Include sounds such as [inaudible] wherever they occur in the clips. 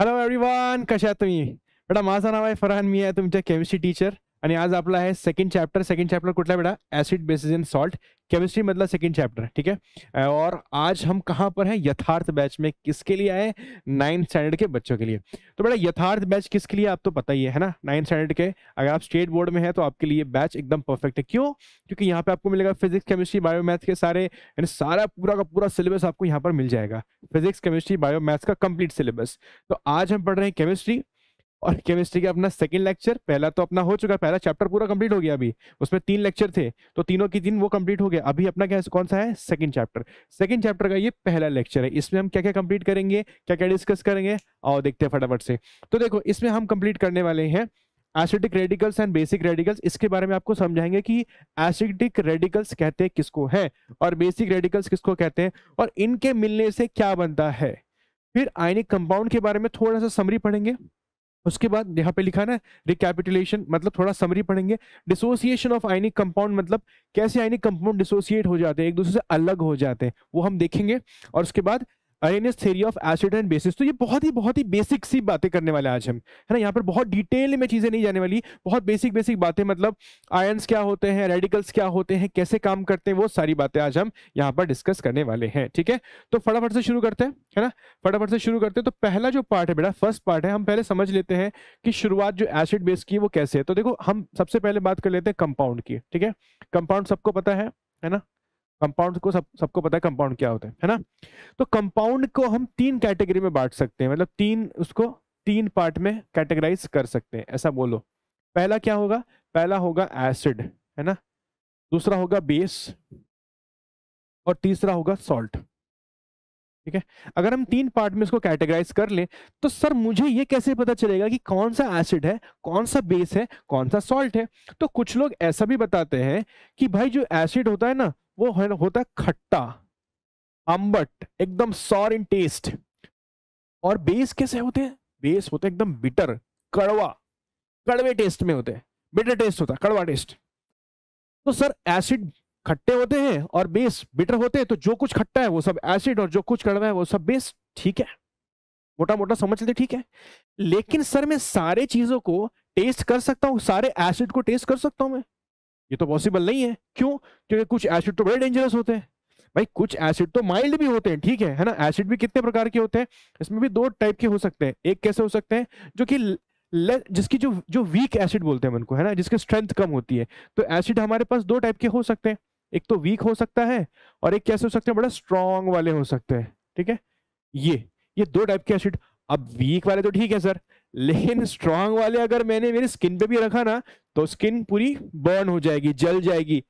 hello every one कशा आहात तुम्ही मॅडम माझं नाव आहे फरहान मी आहे तुमच्या केमिस्ट्री टीचर आणि आज आपला आहे सेकंड चॅप्टर सेकंड चैप्टर कुठला बेटा acid bases in salt chemistry मतलब सेकंड चैप्टर ठीक है और आज हम कहाँ पर हैं यथार्थ बैच में किसके लिए आए नाइन्थ स्टैंडर्ड के बच्चों के लिए तो बेटा यथार्थ बैच किसके लिए आप तो पता ही है ना नाइन्थ स्टैंडर्ड के अगर आप स्टेट बोर्ड में है तो आपके लिए बैच एकदम परफेक्ट है क्यों क्योंकि यहाँ पे आपको मिलेगा फिजिक्स केमिस्ट्री बायो मैथ्स के सारे यानी सारा पूरा का पूरा सिलेबस आपको यहाँ पर मिल जाएगा फिजिक्स केमिस्ट्री बायो मैथ्स का कंप्लीट सिलेबस तो आज हम पढ़ रहे हैं केमिस्ट्री और केमिस्ट्री का अपना सेकंड लेक्चर पहला तो अपना हो चुका है पहला चैप्टर पूरा कंप्लीट हो गया अभी उसमें तीन लेक्चर थे तो तीनों की तीन वो कंप्लीट हो गया अभी अपना क्या कौन सा है सेकंड चैप्टर सेकंड चैप्टर का ये पहला लेक्चर है इसमें हम क्या क्या कंप्लीट करेंगे क्या क्या डिस्कस करेंगे और देखते हैं फटाफट से तो देखो इसमें हम कंप्लीट करने वाले हैं acidic radicals and basic radicals इसके बारे में आपको समझाएंगे कि एसिडिक रेडिकल्स कहते हैं किसको है और बेसिक रेडिकल्स किसको कहते हैं और इनके मिलने से क्या बनता है फिर आयनिक कंपाउंड के बारे में थोड़ा सा समरी पढ़ेंगे उसके बाद यहाँ पे लिखा ना रिकैपिटुलेशन मतलब थोड़ा समरी पढ़ेंगे डिसोसिएशन ऑफ आइनिक कंपाउंड मतलब कैसे आइनिक कंपाउंड डिसोसिएट हो जाते हैं एक दूसरे से अलग हो जाते हैं वो हम देखेंगे और उसके बाद Arrhenius theory of acid and bases तो ये बहुत ही बहुत ही बेसिक सी बातें करने वाले आज हम है ना यहाँ पर बहुत डिटेल में चीज़ें नहीं जाने वाली बहुत बेसिक बेसिक बातें मतलब आयन्स क्या होते हैं रेडिकल्स क्या होते हैं कैसे काम करते हैं वो सारी बातें आज हम यहाँ पर डिस्कस करने वाले हैं ठीक है तो फटाफट से शुरू करते हैं है ना फटाफट से शुरू करते हैं तो पहला जो पार्ट है बेटा फर्स्ट पार्ट है हम पहले समझ लेते हैं कि शुरुआत जो एसिड बेस की है वो कैसे है तो देखो हम सबसे पहले बात कर लेते हैं कंपाउंड की ठीक है कंपाउंड सबको पता है है ना कंपाउंड को सब सबको पता है कंपाउंड क्या होता है है ना तो कंपाउंड को हम तीन कैटेगरी में बांट सकते हैं मतलब तीन उसको तीन पार्ट में कैटेगराइज कर सकते हैं ऐसा बोलो पहला क्या होगा पहला होगा एसिड है ना दूसरा होगा बेस और तीसरा होगा सॉल्ट ठीक है अगर हम तीन पार्ट में इसको कैटेगराइज कर लें तो सर मुझे ये कैसे पता चलेगा कि कौन सा एसिड है कौन सा बेस है कौन सा सॉल्ट है तो कुछ लोग ऐसा भी बताते हैं कि भाई जो एसिड होता है ना वो है होता है खट्टा अम्बट एकदम सॉर इन टेस्ट और बेस कैसे होते हैं बेस होते हैं एकदम बिटर कड़वा कड़वे टेस्ट में होते हैं बिटर टेस्ट होता है कड़वा टेस्ट तो सर एसिड खट्टे होते हैं और बेस बिटर होते हैं तो जो कुछ खट्टा है वो सब एसिड और जो कुछ कड़वा है वो सब बेस ठीक है मोटा मोटा समझ लेते ठीक है लेकिन सर मैं सारे चीजों को टेस्ट कर सकता हूँ सारे एसिड को टेस्ट कर सकता हूँ मैं ये तो पॉसिबल नहीं है क्यों क्योंकि कुछ एसिड तो बड़े डेंजरस होते हैं भाई कुछ एसिड तो माइल्ड भी होते हैं ठीक है है ना एसिड भी कितने प्रकार के होते हैं इसमें भी दो टाइप के हो सकते हैं एक कैसे हो सकते हैं जो कि जिसकी जो जो वीक एसिड बोलते हैं उनको है ना जिसकी स्ट्रेंथ कम होती है तो एसिड हमारे पास दो टाइप के हो सकते हैं एक तो वीक हो सकता है और एक कैसे हो सकते हैं बड़ा स्ट्रांग वाले हो सकते हैं ठीक है ये ये दो टाइप के एसिड अब वीक वाले तो ठीक है सर लेकिन स्ट्रांग वाले अगर मैंने मेरे स्किन पे भी रखा ना तो स्किन पूरी बर्न हो जाएगी जल जाएगी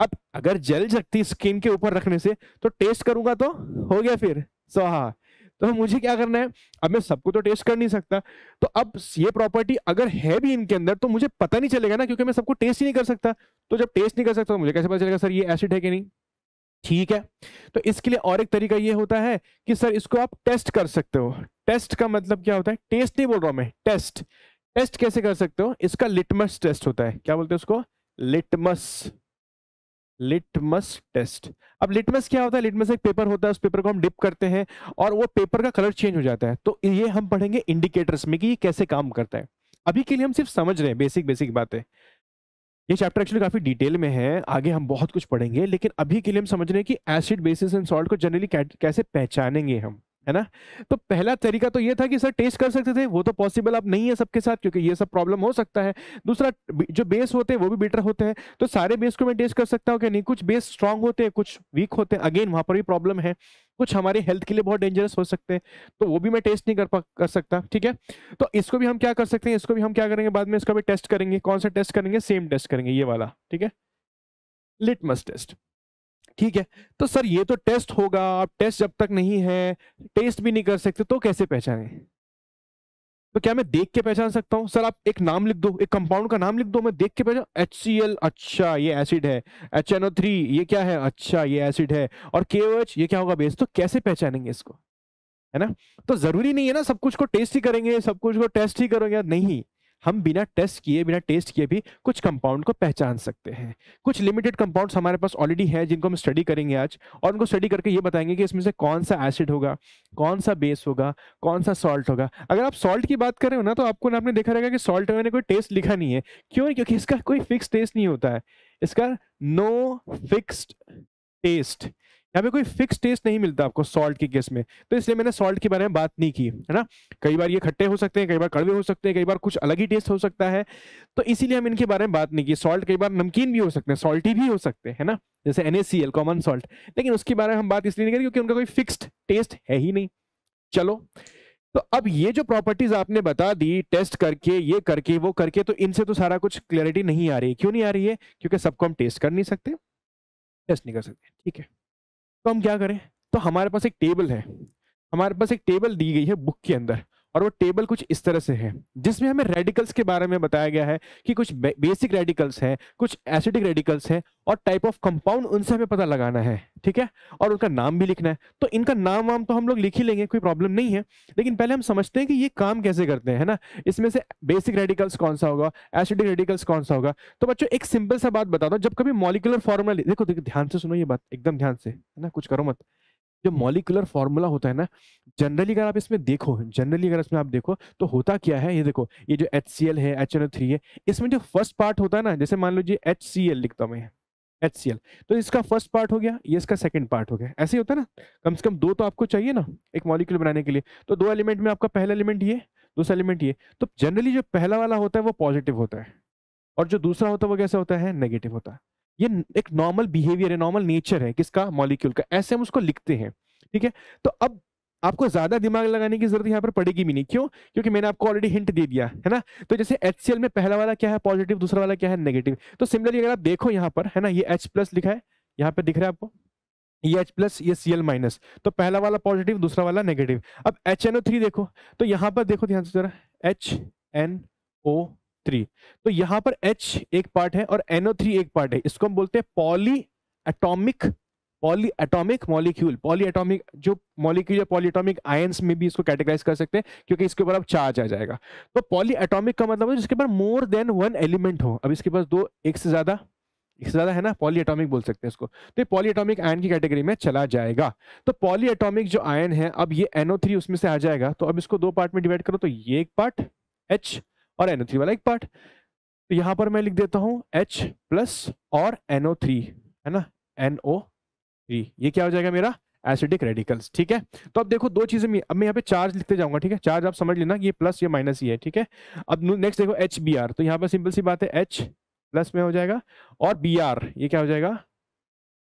अब अगर जल सकती स्किन के ऊपर रखने से तो टेस्ट करूंगा तो हो गया फिर सो हाँ तो मुझे क्या करना है अब मैं सबको तो टेस्ट कर नहीं सकता तो अब ये प्रॉपर्टी अगर है भी इनके अंदर तो मुझे पता नहीं चलेगा ना क्योंकि मैं सबको टेस्ट ही नहीं कर सकता तो जब टेस्ट नहीं कर सकता तो मुझे कैसे पता चलेगा सर ये एसिड है कि नहीं ठीक है तो इसके लिए और एक तरीका ये होता है कि सर इसको आप टेस्ट कर सकते हो टेस्ट का मतलब क्या होता है टेस्ट नहीं बोल रहा हूं मैं टेस्ट टेस्ट कैसे कर सकते हो इसका लिटमस टेस्ट होता है क्या बोलते हैं उसको लिटमस लिटमस टेस्ट अब लिटमस क्या होता है लिटमस एक पेपर होता है उस पेपर को हम डिप करते हैं और वो पेपर का कलर चेंज हो जाता है तो ये हम पढ़ेंगे इंडिकेटर्स में कि ये कैसे काम करता है अभी के लिए हम सिर्फ समझ रहे हैं बेसिक बेसिक बातें ये चैप्टर एक्चुअली काफी डिटेल में है आगे हम बहुत कुछ पढ़ेंगे लेकिन अभी के लिए हम समझ रहे हैं कि एसिड बेसिस एंड सॉल्ट को जनरली कैसे पहचानेंगे हम है ना तो पहला तरीका तो ये था कि सर टेस्ट कर सकते थे वो तो पॉसिबल अब नहीं है सबके साथ क्योंकि ये सब प्रॉब्लम हो सकता है दूसरा जो बेस होते हैं वो भी बेटर होते हैं तो सारे बेस को मैं टेस्ट कर सकता हूँ कि नहीं कुछ बेस स्ट्रांग होते हैं कुछ वीक होते हैं अगेन वहाँ पर भी प्रॉब्लम है कुछ हमारे हेल्थ के लिए बहुत डेंजरस हो सकते हैं तो वो भी मैं टेस्ट नहीं कर कर सकता ठीक है तो इसको भी हम क्या कर सकते हैं इसको भी हम क्या करेंगे बाद में इसका भी टेस्ट करेंगे कौन सा टेस्ट करेंगे सेम टेस्ट करेंगे ये वाला ठीक है लिटमस टेस्ट ठीक है तो सर ये तो टेस्ट होगा आप टेस्ट जब तक नहीं है टेस्ट भी नहीं कर सकते तो कैसे पहचाने तो क्या मैं देख के पहचान सकता हूँ सर आप एक नाम लिख दो एक कंपाउंड का नाम लिख दो मैं देख के पहचान एच सी एल अच्छा ये एसिड है एच एन ओ थ्री ये क्या है अच्छा ये एसिड है और के ओ एच ये क्या होगा बेस तो कैसे पहचानेंगे इसको है ना तो जरूरी नहीं है ना सब कुछ को टेस्ट ही करेंगे सब कुछ को टेस्ट ही करोगे नहीं हम बिना टेस्ट किए बिना टेस्ट किए भी कुछ कंपाउंड को पहचान सकते हैं कुछ लिमिटेड कंपाउंड्स हमारे पास ऑलरेडी हैं जिनको हम स्टडी करेंगे आज और उनको स्टडी करके ये बताएंगे कि इसमें से कौन सा एसिड होगा कौन सा बेस होगा कौन सा सॉल्ट होगा अगर आप सॉल्ट की बात करें ना तो आपको ना आपने देखा रहेगा कि सॉल्ट में कोई टेस्ट लिखा नहीं है क्यों क्योंकि इसका कोई फिक्स टेस्ट नहीं होता है इसका नो फिक्स टेस्ट यहाँ पे कोई फिक्स टेस्ट नहीं मिलता आपको सॉल्ट के केस में तो इसलिए मैंने सॉल्ट के बारे में बात नहीं की है ना कई बार ये खट्टे हो सकते हैं कई बार कड़वे हो सकते हैं कई बार कुछ अलग ही टेस्ट हो सकता है तो इसीलिए हम इनके बारे में बात नहीं की सॉल्ट कई बार नमकीन भी हो सकते हैं सॉल्टी भी हो सकते हैं ना जैसे एन कॉमन सॉल्ट लेकिन उसके बारे में हम बात इसलिए नहीं करें क्योंकि उनका कोई फिक्स टेस्ट है ही नहीं चलो तो अब ये जो प्रॉपर्टीज आपने बता दी टेस्ट करके ये करके वो करके तो इनसे तो सारा कुछ क्लैरिटी नहीं आ रही क्यों नहीं आ रही है क्योंकि सबको हम टेस्ट कर नहीं सकते टेस्ट नहीं कर सकते ठीक है तो हम क्या करें तो हमारे पास एक टेबल है हमारे पास एक टेबल दी गई है बुक के अंदर और वो टेबल कुछ इस तरह से है जिसमें हमें रेडिकल्स के बारे में बताया गया है कि कुछ बेसिक रेडिकल्स हैं कुछ एसिडिक रेडिकल्स हैं और टाइप ऑफ कंपाउंड उनसे हमें पता लगाना है ठीक है और उनका नाम भी लिखना है तो इनका नाम वाम तो हम लोग लिख ही लेंगे कोई प्रॉब्लम नहीं है लेकिन पहले हम समझते हैं कि ये काम कैसे करते हैं है ना इसमें से बेसिक रेडिकल्स कौन सा होगा एसिडिक रेडिकल्स कौन सा होगा तो बच्चों एक सिंपल सा बात बता दो जब कभी मॉलिकुलर फॉर्मूला देखो देखो ध्यान से सुनो ये बात एकदम ध्यान से है ना कुछ करो मत जो मॉलिकुलर फॉर्मूला होता है ना जनरली अगर आप इसमें देखो जनरली अगर इसमें आप देखो तो होता क्या है ये देखो ये जो एच है एच है इसमें जो फर्स्ट पार्ट होता है ना जैसे मान लीजिए एच लिखता मैं एच तो इसका फर्स्ट पार्ट हो गया ये इसका सेकंड पार्ट हो गया ऐसे ही होता है ना कम से कम दो तो आपको चाहिए ना एक मॉलिक्यूल बनाने के लिए तो दो एलिमेंट में आपका पहला एलिमेंट ये दूसरा एलिमेंट ये तो जनरली जो पहला वाला होता है वो पॉजिटिव होता है और जो दूसरा होता है वो कैसा होता है नेगेटिव होता है ये एक नॉर्मल बिहेवियर है नॉर्मल नेचर है किसका मॉलिक्यूल का ऐसे हम उसको लिखते हैं ठीक है तो अब आपको ज्यादा दिमाग लगाने की जरूरत यहाँ पर पड़ेगी भी नहीं क्यों क्योंकि मैंने आपको ऑलरेडी हिंट दे दिया है ना तो जैसे एच में पहला वाला क्या है पॉजिटिव दूसरा वाला क्या है नेगेटिव तो सिमिलरली अगर आप देखो यहाँ पर है ना ये एच प्लस लिखा है यहाँ पर दिख रहा है आपको ये H प्लस ये Cl माइनस तो पहला वाला पॉजिटिव दूसरा वाला नेगेटिव अब HNO3 देखो तो यहाँ पर देखो ध्यान से जरा HNO3 तो यहाँ पर H एक पार्ट है और NO3 एक पार्ट है इसको हम बोलते हैं poly atomic poly atomic molecule poly atomic जो मॉलिक्यूल या पॉली एटॉमिक आयंस में भी इसको कैटेगराइज कर सकते हैं क्योंकि इसके ऊपर अब चार्ज आ जाएगा तो पॉली एटॉमिक का मतलब है जिसके पास मोर देन वन एलिमेंट हो अब इसके पास दो एक से ज़्यादा एक से ज़्यादा है ना पॉली एटॉमिक बोल सकते हैं इसको तो ये पॉली एटॉमिक आयन की कैटेगरी में चला जाएगा तो पॉली एटॉमिक जो आयन है अब ये एनओ थ्री उसमें से आ जाएगा तो अब इसको दो पार्ट में डिवाइड करो तो ये एक पार्ट एच और एनओ थ्री वाला एक पार्ट तो यहां पर मैं लिख देता हूं एच प्लस और एनओ थ्री है ना एनओ थ्री ये क्या हो जाएगा मेरा एसिडिक रेडिकल्स ठीक है तो अब देखो दो चीजें अब मैं यहाँ पे चार्ज लिखते जाऊंगा ठीक है चार्ज आप समझ लेना ये प्लस या माइनस ही है ठीक है अब नेक्स्ट देखो एच बी आर तो यहाँ पर सिंपल सी बात है एच प्लस में हो जाएगा और बी आर ये क्या हो जाएगा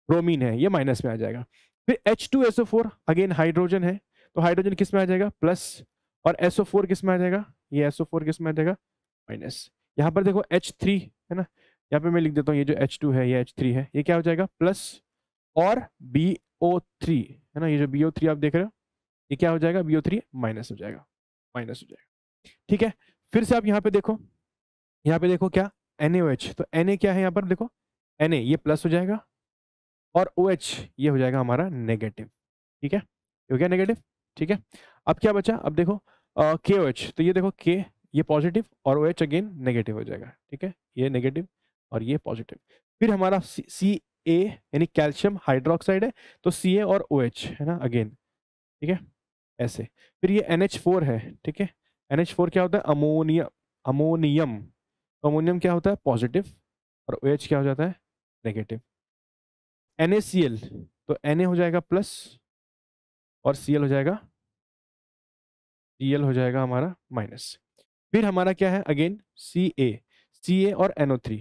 ब्रोमीन है ये माइनस में आ जाएगा फिर H two O four again hydrogen है तो हाइड्रोजन किस में आ जाएगा प्लस और एसओ फोर किस में आ जाएगा ये एसओ फोर किस में आ जाएगा माइनस यहाँ पर देखो एच थ्री है ना यहाँ पे मैं लिख देता हूँ ये जो एच टू है ये एच थ्री है ये क्या हो जाएगा प्लस और बी ओ थ्री है ना ये जो बी ओ थ्री आप देख रहे हो ये क्या हो जाएगा बी ओ थ्री माइनस हो जाएगा माइनस हो जाएगा ठीक है फिर से आप यहाँ पे देखो यहाँ पे देखो क्या एन एच तो एन क्या है यहाँ पर देखो एन ये प्लस हो जाएगा और ओ OH ये हो जाएगा हमारा नेगेटिव ठीक है हो गया नेगेटिव ठीक है अब क्या बचा अब देखो के ओ एच तो ये देखो के ये पॉजिटिव और ओ एच अगेन नेगेटिव हो जाएगा ठीक है ये नेगेटिव और ये पॉजिटिव फिर हमारा सी ए यानी कैल्शियम हाइड्रोक्साइड है तो सी ए और ओ OH, है ना अगेन ठीक है ऐसे फिर ये एन एच फोर है ठीक है एन एच फोर क्या होता है अमोनिया अमोनियम तो अमोनियम क्या होता है पॉजिटिव और ओ OH क्या हो जाता है negative N A C L तो एन ए हो जाएगा प्लस और सी एल हो जाएगा सी एल हो जाएगा हमारा माइनस फिर हमारा क्या है अगेन सी ए सी ए और एनओ थ्री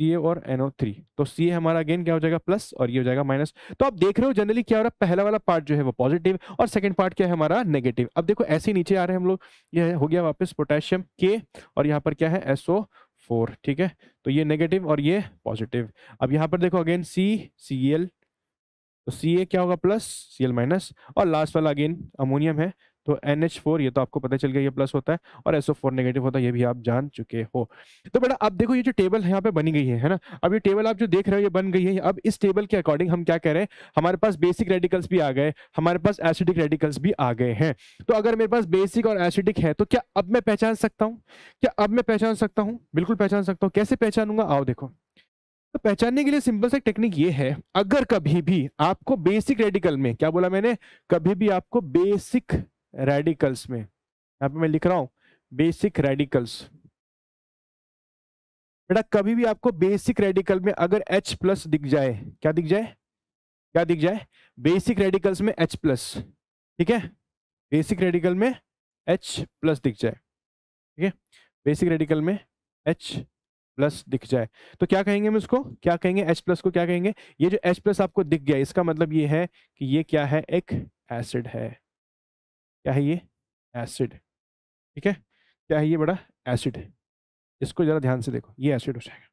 ये और एनओ थ्री तो सी हमारा अगेन क्या हो जाएगा प्लस और ये हो जाएगा माइनस तो आप देख रहे हो जनरली क्या हो रहा है पहला वाला पार्ट जो है वो पॉजिटिव और सेकंड पार्ट क्या है हमारा नेगेटिव अब देखो ऐसे नीचे आ रहे हैं हम लोग ये हो गया वापस पोटेशियम के और यहाँ पर क्या है एसओ फोर ठीक है तो ये नेगेटिव और ये पॉजिटिव अब यहाँ पर देखो अगेन सी सी तो सी क्या होगा प्लस सी माइनस और लास्ट वाला अगेन अमोनियम है तो एन एच फोर ये तो आपको पता चल गया ये प्लस होता है और एसओ फोर नेगेटिव होता है ये भी आप जान चुके हो तो बेटा अब देखो ये जो टेबल यहाँ पे बनी गई है है ना अब ये टेबल आप जो देख रहे हो ये बन गई है अब इस टेबल के अकॉर्डिंग हम क्या कह रहे हैं हमारे पास बेसिक रेडिकल्स भी आ गए हमारे पास एसिडिक रेडिकल्स भी आ गए हैं तो अगर मेरे पास बेसिक और एसिडिक है तो क्या अब मैं पहचान सकता हूँ क्या अब मैं पहचान सकता हूँ बिल्कुल पहचान सकता हूँ कैसे पहचानूंगा आओ देखो तो पहचानने के लिए सिंपल सा टेक्निक ये है अगर कभी भी आपको बेसिक रेडिकल में क्या बोला मैंने कभी भी आपको बेसिक रेडिकल्स में यहाँ पे मैं लिख रहा हूँ बेसिक रेडिकल्स बेटा कभी भी आपको बेसिक रेडिकल में अगर H प्लस दिख जाए क्या दिख जाए क्या दिख जाए बेसिक रेडिकल्स में H प्लस ठीक है बेसिक रेडिकल में H प्लस दिख जाए ठीक है बेसिक रेडिकल में H प्लस दिख जाए तो क्या कहेंगे हम उसको क्या कहेंगे H प्लस को क्या कहेंगे ये जो H प्लस आपको दिख गया इसका मतलब ये है कि ये क्या है एक एसिड है क्या है ये एसिड ठीक है क्या है ये बड़ा एसिड है इसको जरा ध्यान से देखो ये एसिड हो जाएगा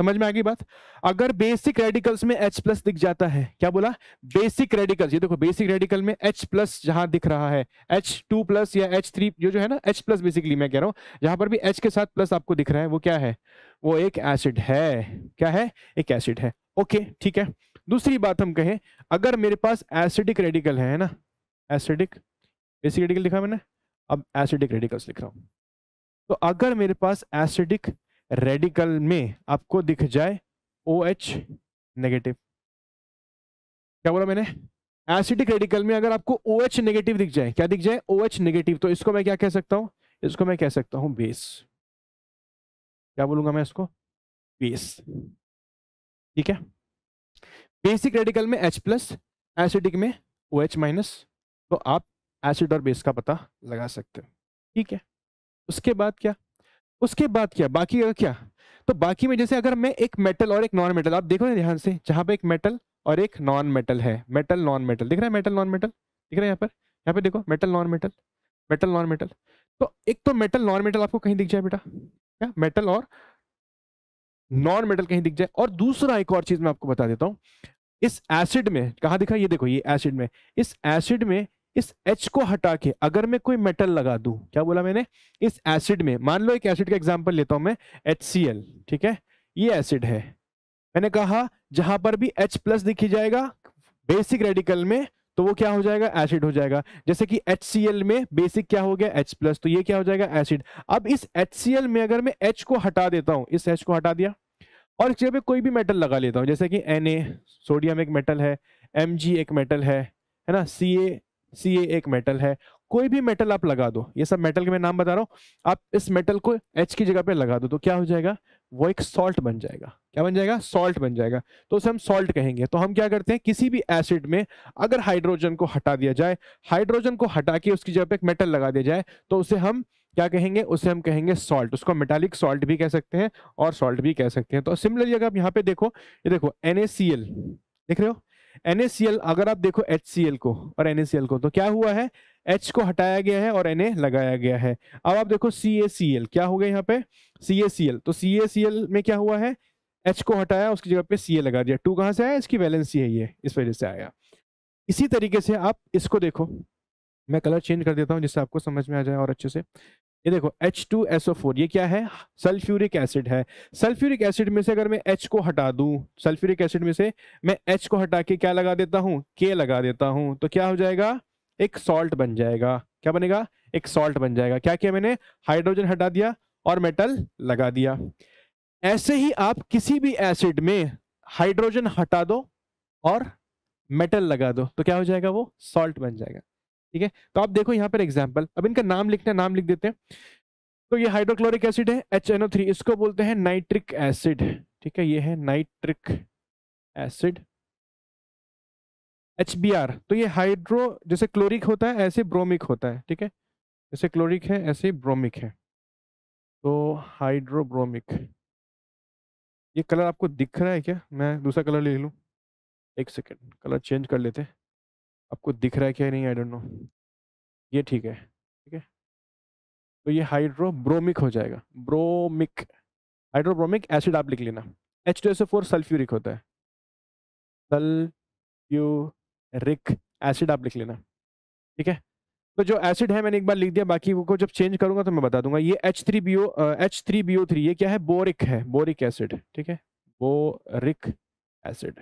समझ में आ गई बात अगर बेसिक रेडिकल्स में H प्लस दिख जाता है क्या बोला बेसिक रेडिकल्स ये देखो बेसिक रेडिकल में H प्लस जहां दिख रहा है H2 टू प्लस या H3 थ्री जो जो है ना H प्लस बेसिकली मैं कह रहा हूँ जहां पर भी H के साथ प्लस आपको दिख रहा है वो क्या है वो एक एसिड है क्या है एक एसिड है ओके ठीक है दूसरी बात हम कहें अगर मेरे पास एसिडिक रेडिकल है ना एसिडिक बेसिक रेडिकल लिखा मैंने अब एसिडिक रेडिकल्स लिख रहा हूँ तो अगर मेरे पास एसिडिक रेडिकल में आपको दिख जाए ओ एच नेगेटिव क्या बोला मैंने एसिडिक रेडिकल में अगर आपको ओ एच नेगेटिव दिख जाए क्या दिख जाए ओ एच नेगेटिव तो इसको मैं क्या कह सकता हूँ इसको मैं कह सकता हूँ बेस क्या बोलूंगा मैं इसको बेस ठीक है बेसिक रेडिकल में H प्लस एसिडिक में ओ OH माइनस तो आप एसिड और बेस का पता लगा सकते हो ठीक है उसके बाद क्या उसके बाद क्या बाकी अगर क्या तो बाकी में जैसे अगर मैं एक मेटल और एक नॉन मेटल आप देखो ना ध्यान से जहाँ पे एक मेटल और एक नॉन मेटल है मेटल नॉन मेटल दिख रहा है मेटल नॉन मेटल दिख रहा है यहाँ पर यहाँ पे देखो metal non metal metal non metal तो एक तो मेटल नॉन मेटल आपको कहीं दिख जाए बेटा क्या मेटल और नॉन मेटल कहीं दिख जाए और दूसरा एक और चीज मैं आपको बता देता हूँ इस एसिड में कहा दिखा ये देखो ये एसिड में इस एसिड में इस एच को हटा के अगर मैं कोई मेटल लगा दू क्या बोला मैंने इस एसिड में मान लो एक एसिड का एग्जाम्पल लेता हूं मैं एच ठीक है ये एसिड है मैंने कहा जहां पर भी H प्लस दिखी जाएगा बेसिक रेडिकल में तो वो क्या हो जाएगा एसिड हो जाएगा जैसे कि HCl में बेसिक क्या हो गया H प्लस तो ये क्या हो जाएगा एसिड अब इस HCl में अगर मैं H को हटा देता हूं इस H को हटा दिया और इस पे कोई भी मेटल लगा लेता हूं जैसे कि Na सोडियम एक मेटल है Mg एक मेटल है है ना सी सी एक मेटल है कोई भी मेटल आप लगा दो ये सब मेटल के मैं नाम बता रहा हूँ आप इस मेटल को एच की जगह पे लगा दो तो क्या हो जाएगा वो एक सॉल्ट बन जाएगा क्या बन जाएगा सॉल्ट बन जाएगा तो उसे हम सॉल्ट कहेंगे तो हम क्या करते हैं किसी भी एसिड में अगर हाइड्रोजन को हटा दिया जाए हाइड्रोजन को हटा के उसकी जगह पे एक मेटल लगा दिया जाए तो उसे हम क्या कहेंगे उसे हम कहेंगे सॉल्ट उसको मेटालिक सॉल्ट भी कह सकते हैं और सॉल्ट भी कह सकते हैं तो सिमिलरली अगर आप यहाँ पे देखो ये देखो एन देख रहे हो एनएसीएल अगर आप देखो एचसीएल को और एनएसीएल को तो क्या हुआ है एच को हटाया गया है और एन लगाया गया है अब आप देखो सी क्या हो गया यहाँ पे सी तो सी में क्या हुआ है एच को हटाया उसकी जगह पे सी लगा दिया टू कहाँ से आया इसकी वैलेंसी है ये इस वजह से आया इसी तरीके से आप इसको देखो मैं कलर चेंज कर देता हूँ जिससे आपको समझ में आ जाए और अच्छे से ये देखो H2SO4 ये क्या है सल्फ्यूरिक एसिड है सल्फ्यूरिक एसिड में से अगर मैं H को हटा दूं सल्फ्यूरिक एसिड में से मैं H को हटा के क्या लगा देता हूं K लगा देता हूं तो क्या हो जाएगा एक सॉल्ट बन जाएगा क्या बनेगा एक सॉल्ट बन जाएगा क्या किया मैंने हाइड्रोजन हटा दिया और मेटल लगा दिया ऐसे ही आप किसी भी एसिड में हाइड्रोजन हटा दो और मेटल लगा दो तो क्या हो जाएगा वो सॉल्ट बन जाएगा ठीक है तो आप देखो यहाँ पर एग्जाम्पल अब इनका नाम लिखना हैं नाम लिख देते हैं तो ये हाइड्रोक्लोरिक एसिड है एच एन ओ थ्री इसको बोलते हैं नाइट्रिक एसिड ठीक है ये है nitric acid H B R तो ये हाइड्रो जैसे क्लोरिक होता है ऐसे ब्रोमिक होता है ठीक है जैसे क्लोरिक है ऐसे ब्रोमिक है तो हाइड्रोब्रोमिक ये कलर आपको दिख रहा है क्या मैं दूसरा कलर ले लूँ एक सेकेंड कलर चेंज कर लेते हैं आपको दिख रहा है क्या नहीं आई डोंट नो ये ठीक है ठीक है तो ये हाइड्रोब्रोमिक हो जाएगा ब्रोमिक हाइड्रोब्रोमिक एसिड आप लिख लेना H two S O four sulphuric होता है सल्फ्यूरिक एसिड आप लिख लेना ठीक है तो जो एसिड है मैंने एक बार लिख दिया बाकी को जब चेंज करूंगा तो मैं बता दूंगा ये H three B O H three B O three ये क्या है बोरिक है बोरिक एसिड ठीक है बोरिक एसिड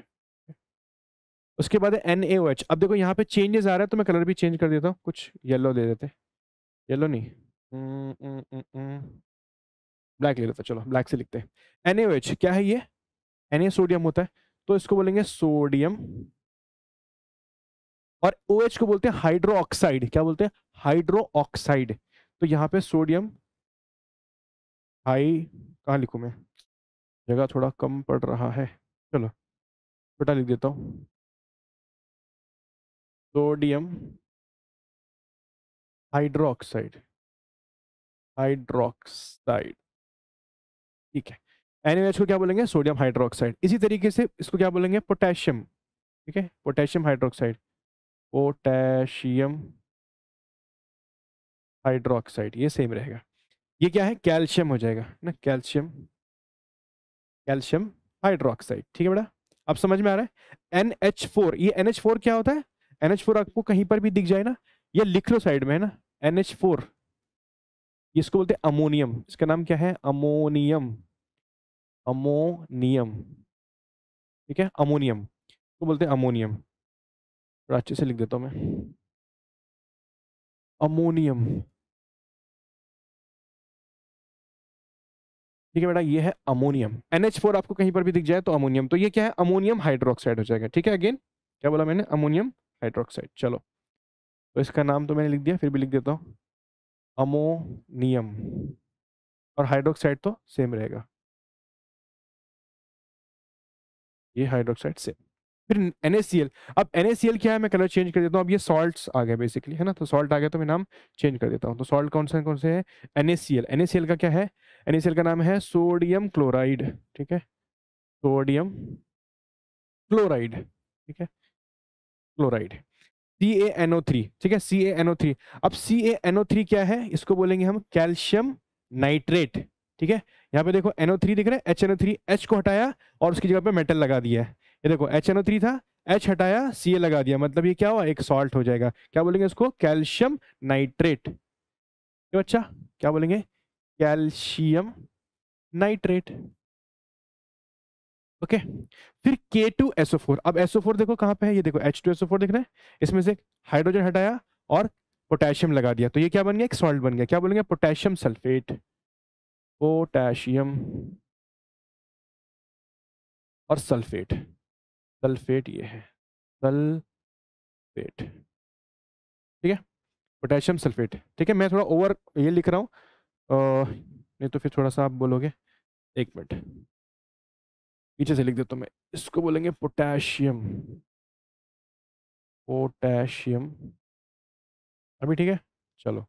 उसके बाद एन ए ओ एच अब देखो यहाँ पे चेंजेस आ रहा है तो मैं कलर भी चेंज कर देता हूँ कुछ येलो दे देते येलो नहीं ब्लैक mm, mm, mm, ले लेता चलो ब्लैक से लिखते हैं एन ए ओ एच क्या है ये एन ए सोडियम होता है तो इसको बोलेंगे सोडियम और ओ OH को बोलते हैं हाइड्रो ऑक्साइड क्या बोलते हैं हाइड्रो ऑक्साइड तो यहाँ पे सोडियम हाई कहाँ लिखूँ मैं जगह थोड़ा कम पड़ रहा है चलो छोटा लिख देता हूँ सोडियम हाइड्रोक्साइड हाइड्रोक्साइड ठीक है एनएच को क्या बोलेंगे सोडियम हाइड्रोक्साइड इसी तरीके से इसको क्या बोलेंगे पोटेशियम ठीक है पोटेशियम हाइड्रोक्साइड पोटेशियम हाइड्रोक्साइड ये सेम रहेगा ये क्या है कैल्शियम हो जाएगा ना कैल्शियम कैल्शियम हाइड्रोक्साइड ठीक है बेटा अब समझ में आ रहा है एन एच फोर ये एन एच फोर क्या होता है एन एच फोर आपको कहीं पर भी दिख जाए ना ये लिख लो साइड में है ना एन एच फोर इसको बोलते हैं अमोनियम इसका नाम क्या है अमोनियम अमोनियम ठीक है अमोनियम इसको बोलते हैं अमोनियम अच्छे से लिख देता हूं मैं अमोनियम ठीक है बेटा ये है अमोनियम NH4 आपको कहीं पर भी दिख जाए तो अमोनियम तो ये क्या है अमोनियम हाइड्रोक्साइड हो जाएगा ठीक है अगेन क्या बोला मैंने अमोनियम हाइड्रोक्साइड चलो तो इसका नाम तो मैंने लिख दिया फिर भी लिख देता हूँ अमोनियम और हाइड्रोक्साइड तो सेम रहेगा ये हाइड्रोक्साइड सेम फिर एन अब एन क्या है मैं कलर चेंज कर देता हूँ अब ये सॉल्ट आ गए बेसिकली है ना तो सॉल्ट आ गया तो मैं नाम चेंज कर देता हूँ तो सॉल्ट कौन से कौन से है एन एस का क्या है एन का नाम है सोडियम क्लोराइड ठीक है सोडियम क्लोराइड ठीक है chloride C A NO three ठीक है सी ए एनओ थ्री अब सी ए एनओ थ्री क्या है इसको बोलेंगे हम कैल्शियम नाइट्रेट ठीक है यहाँ पे देखो एनओ थ्री दिख रहा है एच एनओ थ्री एच को हटाया और उसकी जगह पे मेटल लगा दिया है ये देखो एच एनओ थ्री था एच हटाया सी ए लगा दिया मतलब ये क्या हुआ एक सॉल्ट हो जाएगा क्या बोलेंगे इसको कैल्शियम नाइट्रेट बच्चा तो अच्छा क्या बोलेंगे कैल्शियम नाइट्रेट ओके फिर के टू एसओ फोर अब एसओ फोर देखो कहाँ पे है ये देखो एच टू एसओ फोर देख रहे हैं इसमें से हाइड्रोजन हटाया और पोटेशियम लगा दिया तो ये क्या बन गया एक सॉल्ट बन गया क्या बोलेंगे पोटेशियम सल्फेट पोटेशियम और सल्फेट सल्फेट ये है सल्फेट ठीक है पोटेशियम सल्फेट ठीक है मैं थोड़ा ओवर ये लिख रहा हूँ नहीं तो फिर थोड़ा सा आप बोलोगे एक मिनट पीछे से लिख देता हूँ मैं इसको बोलेंगे पोटेशियम पोटेशियम अभी ठीक है चलो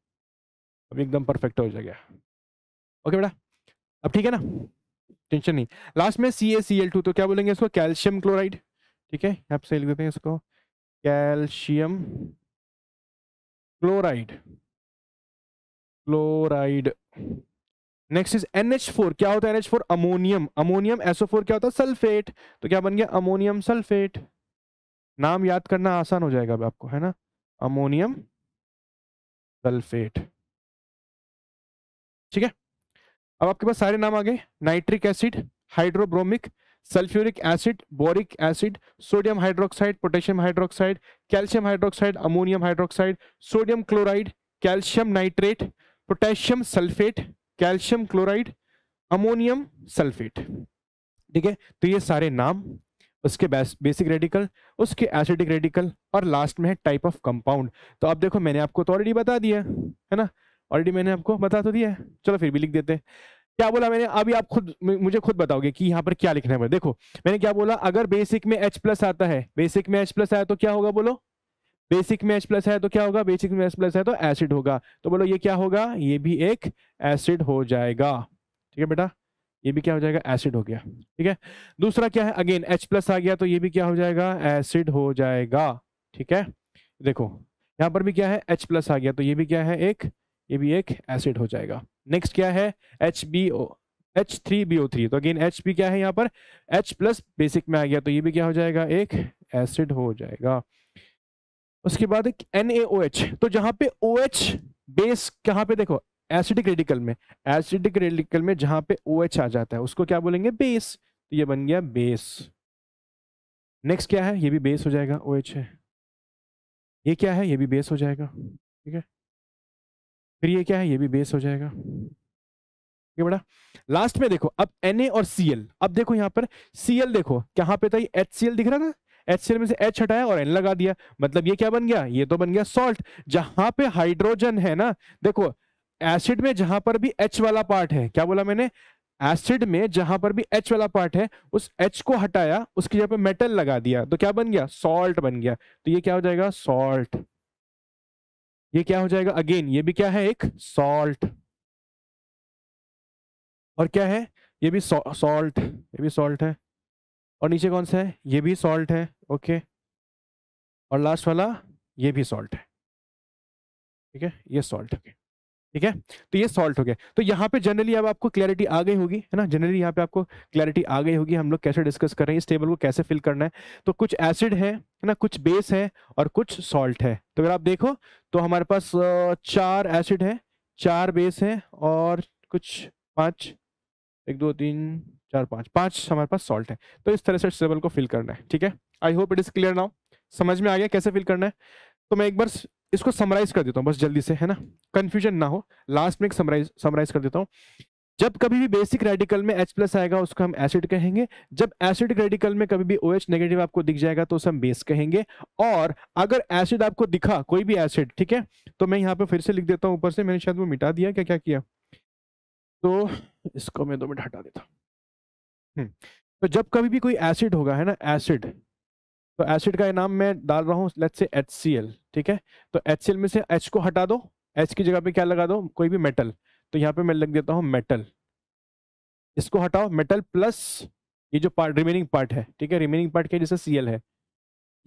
अभी एकदम परफेक्ट हो जाएगा ओके बेटा अब ठीक है ना टेंशन नहीं लास्ट में C S C L two तो क्या बोलेंगे इसको कैल्शियम क्लोराइड ठीक है आप पे लिख देते हैं इसको calcium chloride chloride next is NH4 क्या होता है NH4 अमोनियम अमोनियम SO4 क्या होता है सल्फेट तो क्या बन गया अमोनियम सल्फेट नाम याद करना आसान हो जाएगा अब आपको है ना अमोनियम सल्फेट ठीक है अब आपके पास सारे नाम आ गए nitric acid hydrobromic sulphuric acid boric acid sodium hydroxide potassium hydroxide calcium hydroxide ammonium hydroxide sodium chloride calcium nitrate potassium sulphate calcium chloride ammonium sulphate ठीक है तो ये सारे नाम उसके बेसिक रेडिकल उसके एसिडिक रेडिकल और लास्ट में है टाइप ऑफ कंपाउंड तो अब देखो मैंने आपको तो ऑलरेडी बता दिया है ना ऑलरेडी मैंने आपको बता तो दिया है चलो फिर भी लिख देते हैं क्या बोला मैंने अभी आप खुद मुझे खुद बताओगे कि यहाँ पर क्या लिखना है देखो मैंने क्या बोला अगर बेसिक में H प्लस आता है बेसिक में H प्लस आया तो क्या होगा बोलो बेसिक में एच प्लस है तो क्या होगा बेसिक में एच प्लस है तो एसिड होगा तो बोलो ये क्या होगा ये भी एक एसिड हो जाएगा ठीक है बेटा ये भी क्या हो जाएगा एसिड हो गया ठीक है दूसरा क्या है अगेन एच प्लस आ गया तो ये भी क्या हो जाएगा एसिड हो जाएगा ठीक है देखो यहाँ पर भी क्या है एच प्लस आ गया तो ये भी क्या है एक ये भी एक एसिड हो जाएगा नेक्स्ट क्या है H B O H three B O three तो अगेन एच भी क्या है यहाँ पर एच प्लस बेसिक में आ गया तो ये भी क्या हो जाएगा एक एसिड हो जाएगा उसके बाद एक एन तो जहां पे ओ OH बेस कहां पे देखो एसिडिक रेडिकल में एसिडिक रेडिकल में जहां पे ओ OH आ जाता है उसको क्या बोलेंगे बेस तो ये बन गया बेस नेक्स्ट क्या है ये भी बेस हो जाएगा ओ OH है ये क्या है ये भी बेस हो जाएगा ठीक है फिर ये क्या है ये भी बेस हो जाएगा ठीक है बड़ा लास्ट में देखो अब Na और Cl अब देखो यहां पर Cl देखो कहां पे था ये HCl दिख रहा था एच सी में से एच हटाया और एन लगा दिया मतलब ये क्या बन गया ये तो बन गया सॉल्ट जहां पे हाइड्रोजन है ना देखो एसिड में जहां पर भी एच वाला पार्ट है क्या बोला मैंने एसिड में जहां पर भी एच वाला पार्ट है उस एच को हटाया उसकी जगह पे मेटल लगा दिया तो क्या बन गया सॉल्ट बन गया तो ये क्या हो जाएगा सॉल्ट ये क्या हो जाएगा अगेन ये भी क्या है एक सॉल्ट और क्या है ये भी सॉल्ट ये भी सॉल्ट है और नीचे कौन सा है ये भी सॉल्ट है ओके और लास्ट वाला ये भी सॉल्ट है ठीक है ये सॉल्ट ओके ठीक है तो ये सॉल्ट हो गया तो यहाँ पे जनरली अब आपको क्लैरिटी आ गई होगी है ना जनरली यहाँ पे आपको क्लैरिटी आ गई होगी हम लोग कैसे डिस्कस कर रहे हैं इस टेबल को कैसे फिल करना है तो कुछ एसिड है है ना कुछ बेस है और कुछ सॉल्ट है तो अगर आप देखो तो हमारे पास चार एसिड है चार बेस है और कुछ पाँच एक दो तीन चार पाँच पाँच हमारे पास सॉल्ट है तो इस तरह से टेबल को फिल करना है ठीक है I hope it is clear now समझ में आ गया कैसे फिल करना है तो मैं एक बार इसको समराइज कर देता हूँ बस जल्दी से है ना कन्फ्यूजन ना हो लास्ट में एक समराइज समराइज कर देता हूँ जब कभी भी बेसिक रेडिकल में H प्लस आएगा उसको हम एसिड कहेंगे जब एसिड रेडिकल में कभी भी OH नेगेटिव आपको दिख जाएगा तो उसे हम बेस कहेंगे और अगर एसिड आपको दिखा कोई भी एसिड ठीक है तो मैं यहाँ पे फिर से लिख देता हूँ ऊपर से मैंने शायद वो मिटा दिया क्या क्या किया तो इसको मैं दो मिनट हटा देता हूँ तो जब कभी भी कोई एसिड होगा है ना एसिड तो एसिड का नाम मैं डाल रहा हूँ लेट से एच ठीक है तो एच में से एच को हटा दो एच की जगह पे क्या लगा दो कोई भी मेटल तो यहाँ पे मैं लग देता हूँ मेटल इसको हटाओ मेटल प्लस ये जो पार्ट रिमेनिंग पार्ट है ठीक है रिमेनिंग पार्ट क्या जैसे एल है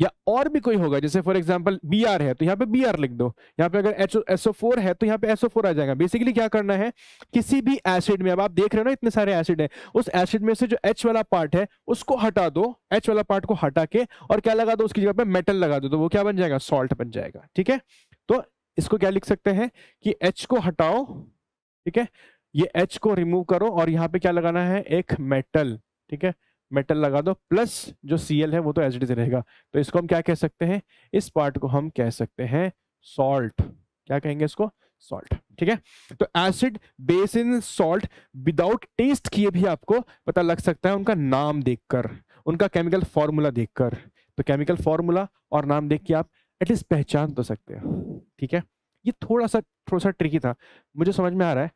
या और भी कोई होगा जैसे फॉर एग्जाम्पल बी आर है तो यहाँ पे बी आर लिख दो यहाँ पे अगर एच एसओ फोर है तो यहाँ पे एसओ फोर आ जाएगा बेसिकली क्या करना है किसी भी एसिड में अब आप देख रहे हो ना इतने सारे एसिड हैं उस एसिड में से जो एच वाला पार्ट है उसको हटा दो एच वाला पार्ट को हटा के और क्या लगा दो उसकी जगह पे मेटल लगा दो तो वो क्या बन जाएगा सॉल्ट बन जाएगा ठीक है तो इसको क्या लिख सकते हैं कि एच को हटाओ ठीक है ये एच को रिमूव करो और यहाँ पे क्या लगाना है एक मेटल ठीक है मेटल लगा दो प्लस जो सी है वो तो एज इट इज रहेगा तो इसको हम क्या कह सकते हैं इस पार्ट को हम कह सकते हैं सॉल्ट क्या कहेंगे इसको सॉल्ट ठीक है तो acid base in salt without test किए भी आपको पता लग सकता है उनका नाम देखकर उनका केमिकल फॉर्मूला देखकर तो केमिकल फॉर्मूला और नाम देख के आप एटलीस्ट पहचान तो सकते हैं ठीक है ये थोड़ा सा थोड़ा सा ट्रिकी था मुझे समझ में आ रहा है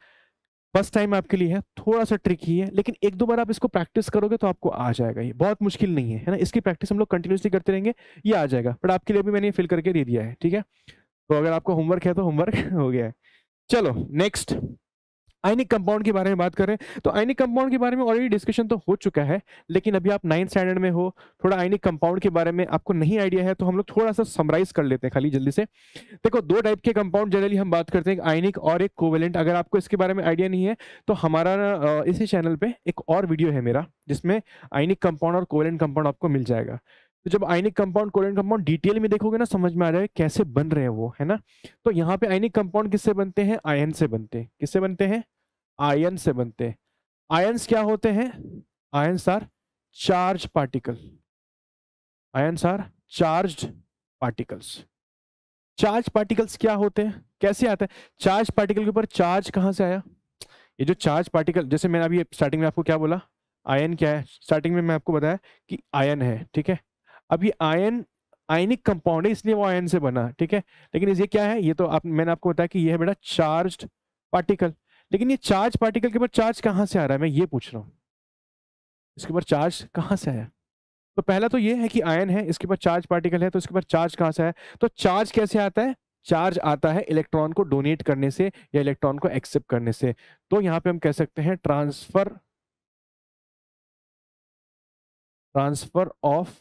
फर्स्ट टाइम आपके लिए है थोड़ा सा ट्रिक ही है लेकिन एक दो बार आप इसको प्रैक्टिस करोगे तो आपको आ जाएगा ये बहुत मुश्किल नहीं है है ना इसकी प्रैक्टिस हम लोग कंटिन्यूसली करते रहेंगे ये आ जाएगा बट आपके लिए भी मैंने ये फिल करके दे दिया है ठीक है तो अगर आपका होमवर्क है तो होमवर्क [laughs] हो गया है चलो नेक्स्ट आइनिक कंपाउंड के बारे में बात करें तो आइनिक कंपाउंड के बारे में ऑलरेडी डिस्कशन तो हो चुका है लेकिन अभी आप नाइन्थ स्टैंडर्ड में हो थोड़ा आइनिक कंपाउंड के बारे में आपको नहीं आइडिया है तो हम लोग थोड़ा सा समराइज कर लेते हैं खाली जल्दी से देखो दो टाइप के कंपाउंड जनरली हम बात करते हैं आइनिक और एक कोवेलेंट अगर आपको इसके बारे में आइडिया नहीं है तो हमारा इसी चैनल पर एक और वीडियो है मेरा जिसमें आइनिक कंपाउंड और कोवेलेंट कंपाउंड आपको मिल जाएगा तो जब ionic compound covalent compound detail में देखोगे ना समझ में आ है कैसे बन रहे हैं वो है ना तो यहाँ पे आइनिक कंपाउंड किससे बनते हैं आयन से बनते हैं किससे बनते हैं आयन से बनते हैं आयन्स क्या होते हैं ions are charge particle ions are charge particles charge particles क्या होते हैं कैसे आते हैं चार्ज पार्टिकल के ऊपर चार्ज कहाँ से आया ये जो चार्ज पार्टिकल जैसे मैंने अभी स्टार्टिंग में आपको क्या बोला आयन क्या है स्टार्टिंग में मैं आपको बताया कि आयन है ठीक है अब ये आयन आयनिक कंपाउंड है इसलिए वो आयन से बना ठीक है लेकिन ये क्या है ये तो आप मैंने आपको बताया कि ये है बेटा चार्ज पार्टिकल लेकिन ये चार्ज पार्टिकल के ऊपर चार्ज कहाँ से आ रहा है मैं ये पूछ रहा हूँ इसके ऊपर चार्ज कहाँ से आया तो पहला तो ये है कि आयन है इसके ऊपर चार्ज पार्टिकल है तो इसके ऊपर चार्ज कहाँ से आया तो चार्ज कैसे आता है चार्ज आता है इलेक्ट्रॉन को डोनेट करने से या इलेक्ट्रॉन को एक्सेप्ट करने से तो यहाँ पे हम कह सकते हैं ट्रांसफर ट्रांसफर ऑफ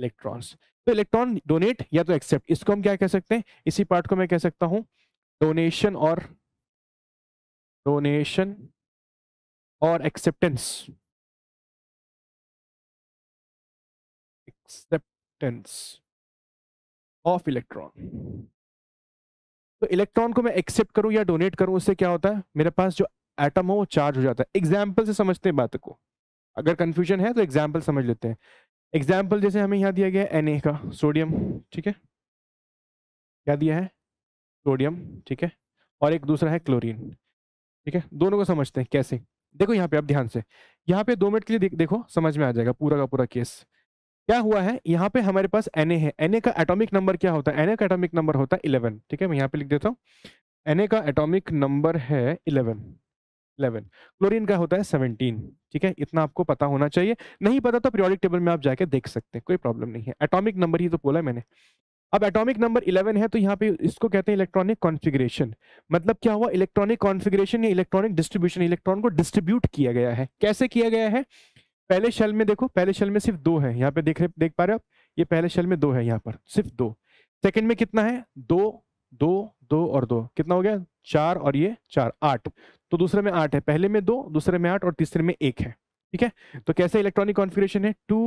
इलेक्ट्रॉन्स तो इलेक्ट्रॉन डोनेट या तो एक्सेप्ट इसको हम क्या कह सकते हैं इसी पार्ट को मैं कह सकता हूं डोनेशन और डोनेशन और एक्सेप्टेंस एक्सेप्टेंस ऑफ इलेक्ट्रॉन तो इलेक्ट्रॉन को मैं एक्सेप्ट करूं या डोनेट करूं उससे क्या होता है मेरे पास जो एटम हो वो चार्ज हो जाता है एग्जाम्पल से समझते हैं बात को अगर कंफ्यूजन है तो एग्जाम्पल समझ लेते हैं एग्जाम्पल जैसे हमें यहाँ दिया गया है एन का सोडियम ठीक है क्या दिया है सोडियम ठीक है और एक दूसरा है क्लोरीन ठीक है दोनों को समझते हैं कैसे देखो यहाँ पे आप ध्यान से यहाँ पे दो मिनट के लिए देख, देखो समझ में आ जाएगा पूरा का पूरा केस क्या हुआ है यहाँ पे हमारे पास एन है एन का एटॉमिक नंबर क्या होता है एन का एटॉमिक नंबर होता है इलेवन ठीक है मैं यहाँ पे लिख देता हूँ एन का एटॉमिक नंबर है इलेवन इलेवन क्लोरीन का होता है सेवनटीन ठीक है इतना आपको पता होना चाहिए नहीं पता तो प्रियोडिक टेबल में आप जाके देख सकते हैं कोई प्रॉब्लम नहीं है एटॉमिक नंबर ही तो बोला मैंने अब एटॉमिक नंबर 11 है तो यहाँ पे इसको कहते हैं इलेक्ट्रॉनिक कॉन्फ़िगरेशन मतलब क्या हुआ इलेक्ट्रॉनिक कॉन्फ़िगरेशन या इलेक्ट्रॉनिक डिस्ट्रीब्यूशन इलेक्ट्रॉन को डिस्ट्रीब्यूट किया गया है कैसे किया गया है पहले शेल में देखो पहले शेल में सिर्फ दो है यहाँ पे देख रहे देख पा रहे हो ये पहले शेल में दो है यहाँ पर सिर्फ दो सेकेंड में कितना है दो दो दो और दो कितना हो गया चार और ये चार आठ तो दूसरे में आठ है पहले में दो दूसरे में आठ और तीसरे में एक है ठीक है तो कैसे इलेक्ट्रॉनिक कॉन्फ़िगरेशन है two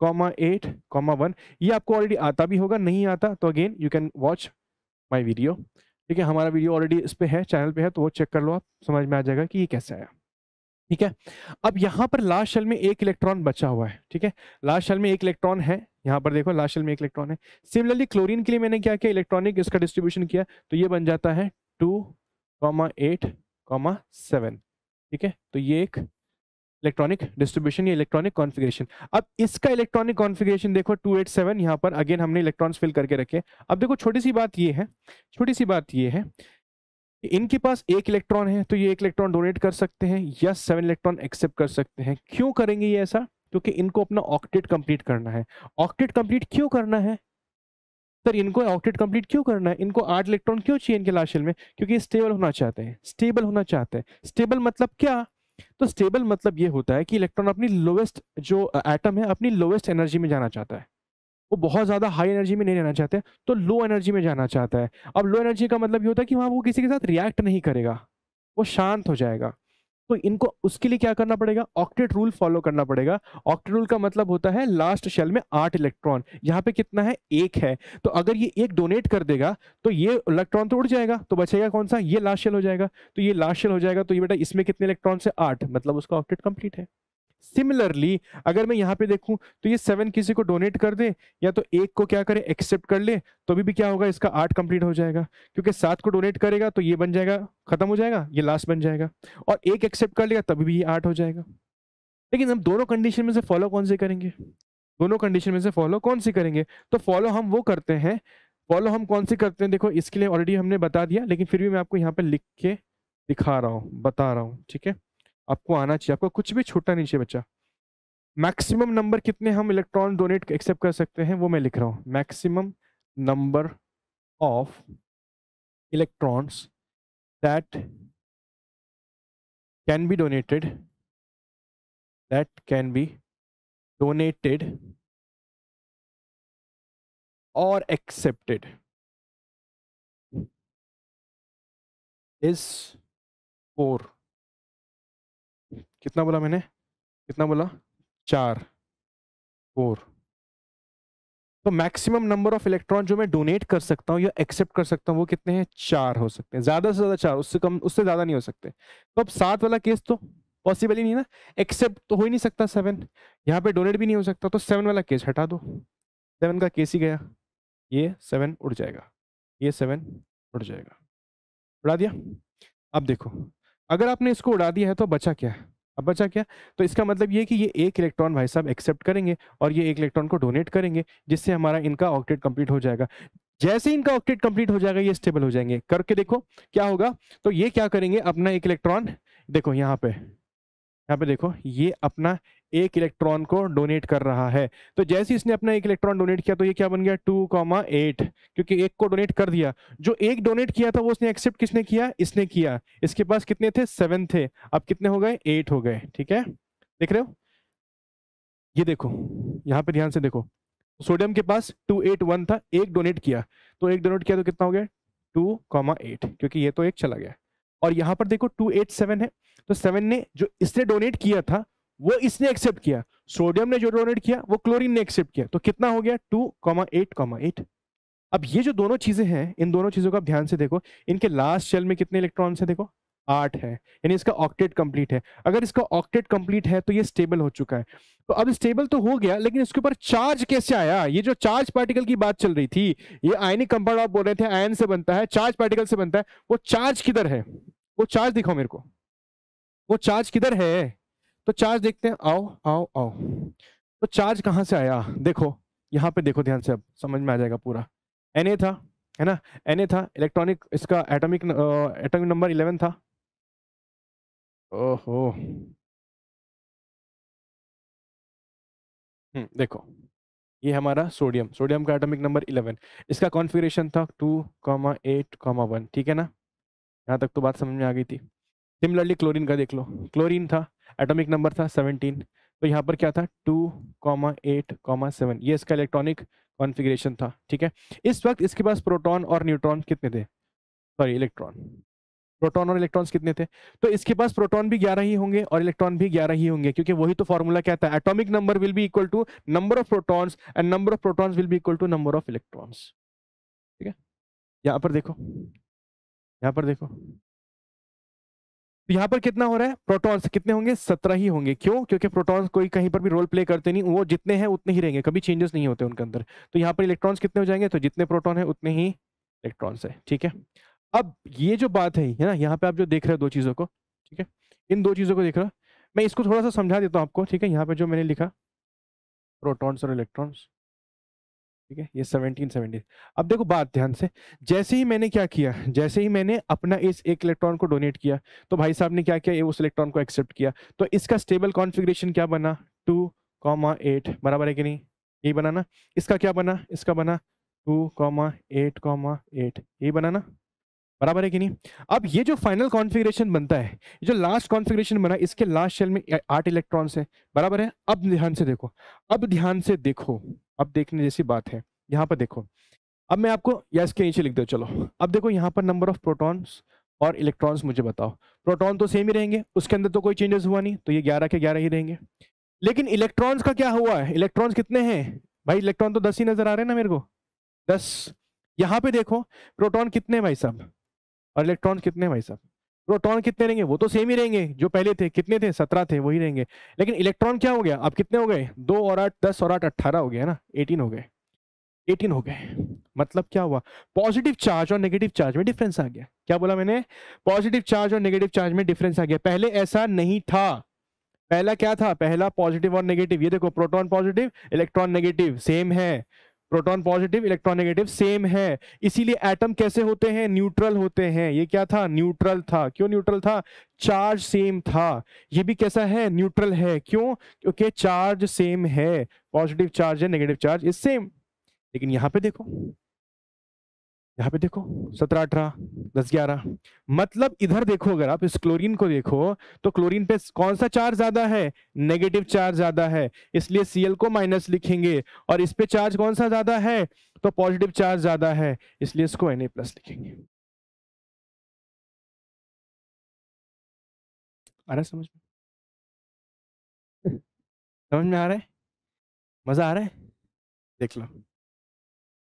comma eight comma one ये आपको ऑलरेडी आता भी होगा नहीं आता तो again you can watch my video ठीक है हमारा वीडियो ऑलरेडी इस पर है चैनल पे है तो वो चेक कर लो आप समझ में आ जाएगा कि ये कैसे आया ठीक है अब यहाँ पर लास्ट शेल में एक इलेक्ट्रॉन बचा हुआ है ठीक है लास्ट शेल में एक इलेक्ट्रॉन है यहाँ पर देखो लास्ट शेल में एक इलेक्ट्रॉन है सिमिलरली क्लोरीन के लिए मैंने क्या किया इलेक्ट्रॉनिक इसका डिस्ट्रीब्यूशन किया तो ये बन जाता है two comma eight comma seven ठीक है तो ये एक इलेक्ट्रॉनिक डिस्ट्रीब्यूशन या इलेक्ट्रॉनिक कॉन्फ़िगरेशन अब इसका इलेक्ट्रॉनिक कॉन्फ़िगरेशन देखो टू एट सेवन यहाँ पर अगेन हमने इलेक्ट्रॉन्स फिल करके रखे अब देखो छोटी सी बात ये है छोटी सी बात ये है इनके पास एक इलेक्ट्रॉन है तो ये एक इलेक्ट्रॉन डोनेट कर सकते हैं या सेवन इलेक्ट्रॉन एक्सेप्ट कर सकते हैं क्यों करेंगे ये ऐसा क्योंकि इनको अपना ऑक्टेट कंप्लीट करना है ऑक्टेट कंप्लीट क्यों करना है सर इनको ऑक्टेट कंप्लीट क्यों करना है इनको आठ इलेक्ट्रॉन क्यों चाहिए इनके लाशिल में क्योंकि स्टेबल होना चाहते हैं स्टेबल होना चाहते हैं स्टेबल मतलब क्या तो स्टेबल मतलब ये होता है कि इलेक्ट्रॉन अपनी लोवेस्ट जो एटम है अपनी लोवेस्ट एनर्जी में जाना चाहता है वो बहुत ज़्यादा हाई एनर्जी में नहीं रहना चाहते तो लो एनर्जी में जाना चाहता है अब लो एनर्जी का मतलब ये होता है कि वहाँ वो किसी के साथ रिएक्ट नहीं करेगा वो शांत हो जाएगा तो इनको उसके लिए क्या करना पड़ेगा ऑक्टेट रूल फॉलो करना पड़ेगा ऑक्टेट रूल का मतलब होता है लास्ट शेल में आठ इलेक्ट्रॉन यहाँ पे कितना है एक है तो अगर ये एक डोनेट कर देगा तो ये इलेक्ट्रॉन तो उड़ जाएगा तो बचेगा कौन सा ये लास्ट शेल हो जाएगा तो ये लास्ट शेल हो जाएगा तो ये बेटा इसमें कितने इलेक्ट्रॉन से आठ मतलब उसका ऑक्टेट कंप्लीट है सिमिलरली अगर मैं यहाँ पे देखूं तो ये सेवन किसी को डोनेट कर दे या तो एक को क्या करे एक्सेप्ट कर ले तो अभी भी क्या होगा इसका आठ कंप्लीट हो जाएगा क्योंकि सात को डोनेट करेगा तो ये बन जाएगा खत्म हो जाएगा ये लास्ट बन जाएगा और एक एक्सेप्ट कर लेगा तभी भी ये आठ हो जाएगा लेकिन हम दोनों कंडीशन में से फॉलो कौन से करेंगे दोनों कंडीशन में से फॉलो कौन सी करेंगे तो फॉलो हम वो करते हैं फॉलो हम कौन सी करते हैं देखो इसके लिए ऑलरेडी हमने बता दिया लेकिन फिर भी मैं आपको यहाँ पे लिख के दिखा रहा हूँ बता रहा हूँ ठीक है आपको आना चाहिए आपको कुछ भी छूटना नहीं चाहिए बच्चा मैक्सिमम नंबर कितने हम इलेक्ट्रॉन डोनेट एक्सेप्ट कर सकते हैं वो मैं लिख रहा हूँ maximum number of electrons that can be donated that can be donated और एक्सेप्टेड इज फोर कितना बोला मैंने कितना बोला चार फोर तो मैक्सिमम नंबर ऑफ इलेक्ट्रॉन जो मैं डोनेट कर सकता हूँ या एक्सेप्ट कर सकता हूँ वो कितने हैं चार हो सकते हैं ज्यादा से ज्यादा चार उससे कम उससे ज्यादा नहीं हो सकते तो अब सात वाला केस तो पॉसिबल ही नहीं ना एक्सेप्ट तो हो ही नहीं सकता सेवन यहाँ पे डोनेट भी नहीं हो सकता तो सेवन वाला केस हटा दो सेवन का केस ही गया ये सेवन उड़ जाएगा ये सेवन उड़ जाएगा उड़ा दिया अब देखो अगर आपने इसको उड़ा दिया है तो बचा क्या है अब बचा क्या तो इसका मतलब ये कि ये एक इलेक्ट्रॉन भाई साहब एक्सेप्ट करेंगे और ये एक इलेक्ट्रॉन को डोनेट करेंगे जिससे हमारा इनका ऑक्टेट कंप्लीट हो जाएगा जैसे ही इनका ऑक्टेट कंप्लीट हो जाएगा ये स्टेबल हो जाएंगे करके देखो क्या होगा तो ये क्या करेंगे अपना एक इलेक्ट्रॉन देखो यहाँ पे यहाँ पे देखो ये अपना एक इलेक्ट्रॉन को डोनेट कर रहा है तो जैसे इसने अपना एक इलेक्ट्रॉन डोनेट किया तो ये क्या बन गया टू कॉमा एट क्योंकि एक को डोनेट कर दिया जो एक डोनेट किया था वो उसने एक्सेप्ट किसने किया इसने किया इसके पास कितने थे सेवन थे अब कितने हो गए एट हो गए ठीक है देख रहे हो ये देखो यहाँ पे ध्यान से देखो सोडियम के पास टू एट वन था एक डोनेट किया तो एक डोनेट किया तो कितना हो गया टू कॉमा एट क्योंकि ये तो एक चला गया और यहाँ पर देखो टू एट सेवन है तो सेवन ने जो इसने डोनेट किया था वो इसने एक्सेप्ट किया सोडियम ने जो डोनेट किया वो क्लोरीन ने एक्सेप्ट किया तो कितना हो गया two comma eight comma eight अब ये जो दोनों चीजें हैं इन दोनों चीजों का ध्यान से देखो इनके लास्ट शेल में कितने इलेक्ट्रॉन है देखो आठ है यानी इसका ऑक्टेट कंप्लीट है अगर इसका ऑक्टेट कंप्लीट है तो ये स्टेबल हो चुका है तो अब स्टेबल तो हो गया लेकिन इसके ऊपर चार्ज कैसे आया ये जो चार्ज पार्टिकल की बात चल रही थी ये आयनिक कंपाउंड आप बोल रहे थे आयन से बनता है चार्ज पार्टिकल से बनता है वो चार्ज किधर है वो चार्ज दिखाओ मेरे को वो चार्ज किधर है तो चार्ज देखते हैं आओ आओ आओ तो चार्ज कहाँ से आया देखो यहाँ पे देखो ध्यान से अब समझ में आ जाएगा पूरा एन था है ना एन था इलेक्ट्रॉनिक इसका एटॉमिक एटॉमिक नंबर इलेवन था ओहो हम्म, देखो ये हमारा सोडियम सोडियम का एटॉमिक नंबर इलेवन इसका कॉन्फ़िगरेशन था two comma eight comma one ठीक है ना यहाँ तक तो बात समझ में आ गई थी सिमिलरली क्लोरीन का देख लो क्लोरीन था एटॉमिक नंबर था 17 तो यहाँ पर क्या था two comma eight comma seven ये इसका इलेक्ट्रॉनिक कॉन्फ़िगरेशन था ठीक है इस वक्त इसके पास प्रोटॉन और न्यूट्रॉन कितने थे सॉरी इलेक्ट्रॉन प्रोटॉन और इलेक्ट्रॉन्स कितने थे तो इसके पास प्रोटॉन भी ग्यारह ही होंगे और इलेक्ट्रॉन भी ग्यारह ही होंगे क्योंकि वही तो फॉर्मूला क्या था atomic number will be equal to number of protons and number of protons will be equal to number of electrons ठीक है यहाँ पर देखो यहाँ पर देखो तो यहाँ पर कितना हो रहा है प्रोटॉन्स कितने होंगे सत्रह ही होंगे क्यों क्योंकि प्रोटॉन्स कोई कहीं पर भी रोल प्ले करते नहीं वो जितने हैं उतने ही रहेंगे कभी चेंजेस नहीं होते उनके अंदर तो यहाँ पर इलेक्ट्रॉन्स कितने हो जाएंगे तो जितने प्रोटॉन है उतने ही इलेक्ट्रॉन्स है ठीक है अब ये जो बात है है ना यहाँ पे आप जो देख रहे हो दो चीज़ों को ठीक है इन दो चीज़ों को देख रहा मैं इसको थोड़ा सा समझा देता हूँ आपको ठीक है यहाँ पे जो मैंने लिखा प्रोटॉन्स और इलेक्ट्रॉन्स ठीक है ये सेवनटीन सेवेंटी अब देखो बात ध्यान से जैसे ही मैंने क्या किया जैसे ही मैंने अपना इस एक इलेक्ट्रॉन को डोनेट किया तो भाई साहब ने क्या किया उस इलेक्ट्रॉन को एक्सेप्ट किया तो इसका स्टेबल कॉन्फिग्रेशन क्या बना टू कॉमा एट बराबर है कि नहीं यही बना ना इसका क्या बना इसका बना two comma eight comma eight यही बना ना बराबर है कि नहीं अब ये जो फाइनल कॉन्फ़िगरेशन बनता है जो लास्ट कॉन्फ़िगरेशन बना इसके लास्ट शेल में आठ इलेक्ट्रॉन्स है बराबर है अब ध्यान से देखो अब ध्यान से देखो अब देखने जैसी बात है यहाँ पर देखो अब मैं आपको या इसके नीचे लिख दो चलो अब देखो यहाँ पर नंबर ऑफ प्रोटॉन्स और इलेक्ट्रॉन्स मुझे बताओ प्रोटॉन तो सेम ही रहेंगे उसके अंदर तो कोई चेंजेस हुआ नहीं तो ये ग्यारह के ग्यारह ही रहेंगे लेकिन इलेक्ट्रॉन्स का क्या हुआ है इलेक्ट्रॉन्स कितने हैं भाई इलेक्ट्रॉन तो दस ही नजर आ रहे हैं ना मेरे को दस यहाँ पे देखो प्रोटॉन कितने भाई साहब और इलेक्ट्रॉन कितने भाई साहब प्रोटॉन कितने रहेंगे वो तो सेम ही रहेंगे जो पहले थे कितने थे सत्रह थे वही रहेंगे लेकिन इलेक्ट्रॉन क्या हो गया अब कितने हो गए दो और आठ दस और आठ अट्ठारह हो गया ना एटीन हो गए एटीन हो गए मतलब क्या हुआ पॉजिटिव चार्ज और नेगेटिव चार्ज में डिफरेंस आ गया क्या बोला मैंने पॉजिटिव चार्ज और नेगेटिव चार्ज में डिफरेंस आ गया पहले ऐसा नहीं था पहला क्या था पहला पॉजिटिव और नेगेटिव ये देखो proton positive electron negative same है proton positive electron negative same है इसीलिए एटम कैसे होते हैं न्यूट्रल होते हैं ये क्या था न्यूट्रल था क्यों न्यूट्रल था चार्ज सेम था ये भी कैसा है न्यूट्रल है क्यों क्योंकि चार्ज सेम है पॉजिटिव चार्ज है नेगेटिव चार्ज इज सेम लेकिन यहाँ पे देखो यहाँ पे देखो सत्रह अठारह दस ग्यारह मतलब इधर देखो अगर आप इस क्लोरीन को देखो तो क्लोरीन पे कौन सा चार्ज ज्यादा है नेगेटिव चार्ज ज्यादा है इसलिए सीएल को माइनस लिखेंगे और इस पे चार्ज कौन सा ज्यादा है तो पॉजिटिव चार्ज ज्यादा है इसलिए इसको एन प्लस लिखेंगे आ रहा समझ में [laughs] समझ में आ रहा है मजा आ रहा है देख लो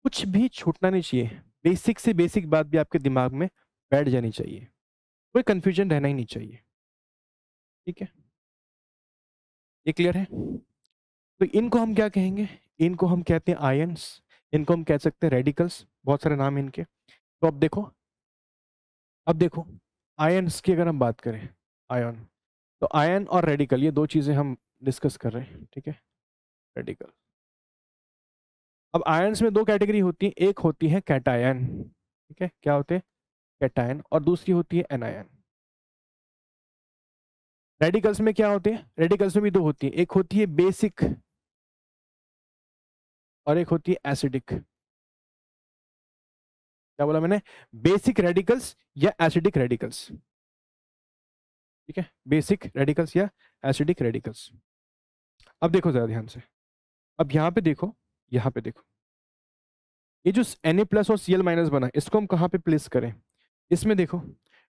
कुछ भी छूटना नहीं चाहिए बेसिक से बेसिक बात भी आपके दिमाग में बैठ जानी चाहिए कोई कन्फ्यूजन रहना ही नहीं चाहिए ठीक है ये क्लियर है तो इनको हम क्या कहेंगे इनको हम कहते हैं आयंस इनको हम कह सकते हैं रेडिकल्स बहुत सारे नाम इनके तो अब देखो अब देखो आयंस की अगर हम बात करें आयन तो आयन और रेडिकल ये दो चीज़ें हम डिस्कस कर रहे हैं ठीक है रेडिकल अब आयन्स में दो कैटेगरी होती है एक होती है कैटायन ठीक है क्या होते हैं कैटायन और दूसरी होती है एनायन रेडिकल्स में क्या होते हैं रेडिकल्स में भी दो होती है एक होती है बेसिक और एक होती है एसिडिक क्या बोला मैंने बेसिक रेडिकल्स या एसिडिक रेडिकल्स ठीक है बेसिक रेडिकल्स या एसिडिक रेडिकल्स अब देखो जरा ध्यान से अब यहां पे देखो यहाँ पे देखो ये जो एन प्लस और सी माइनस बना इसको हम कहाँ पे प्लेस करें इसमें देखो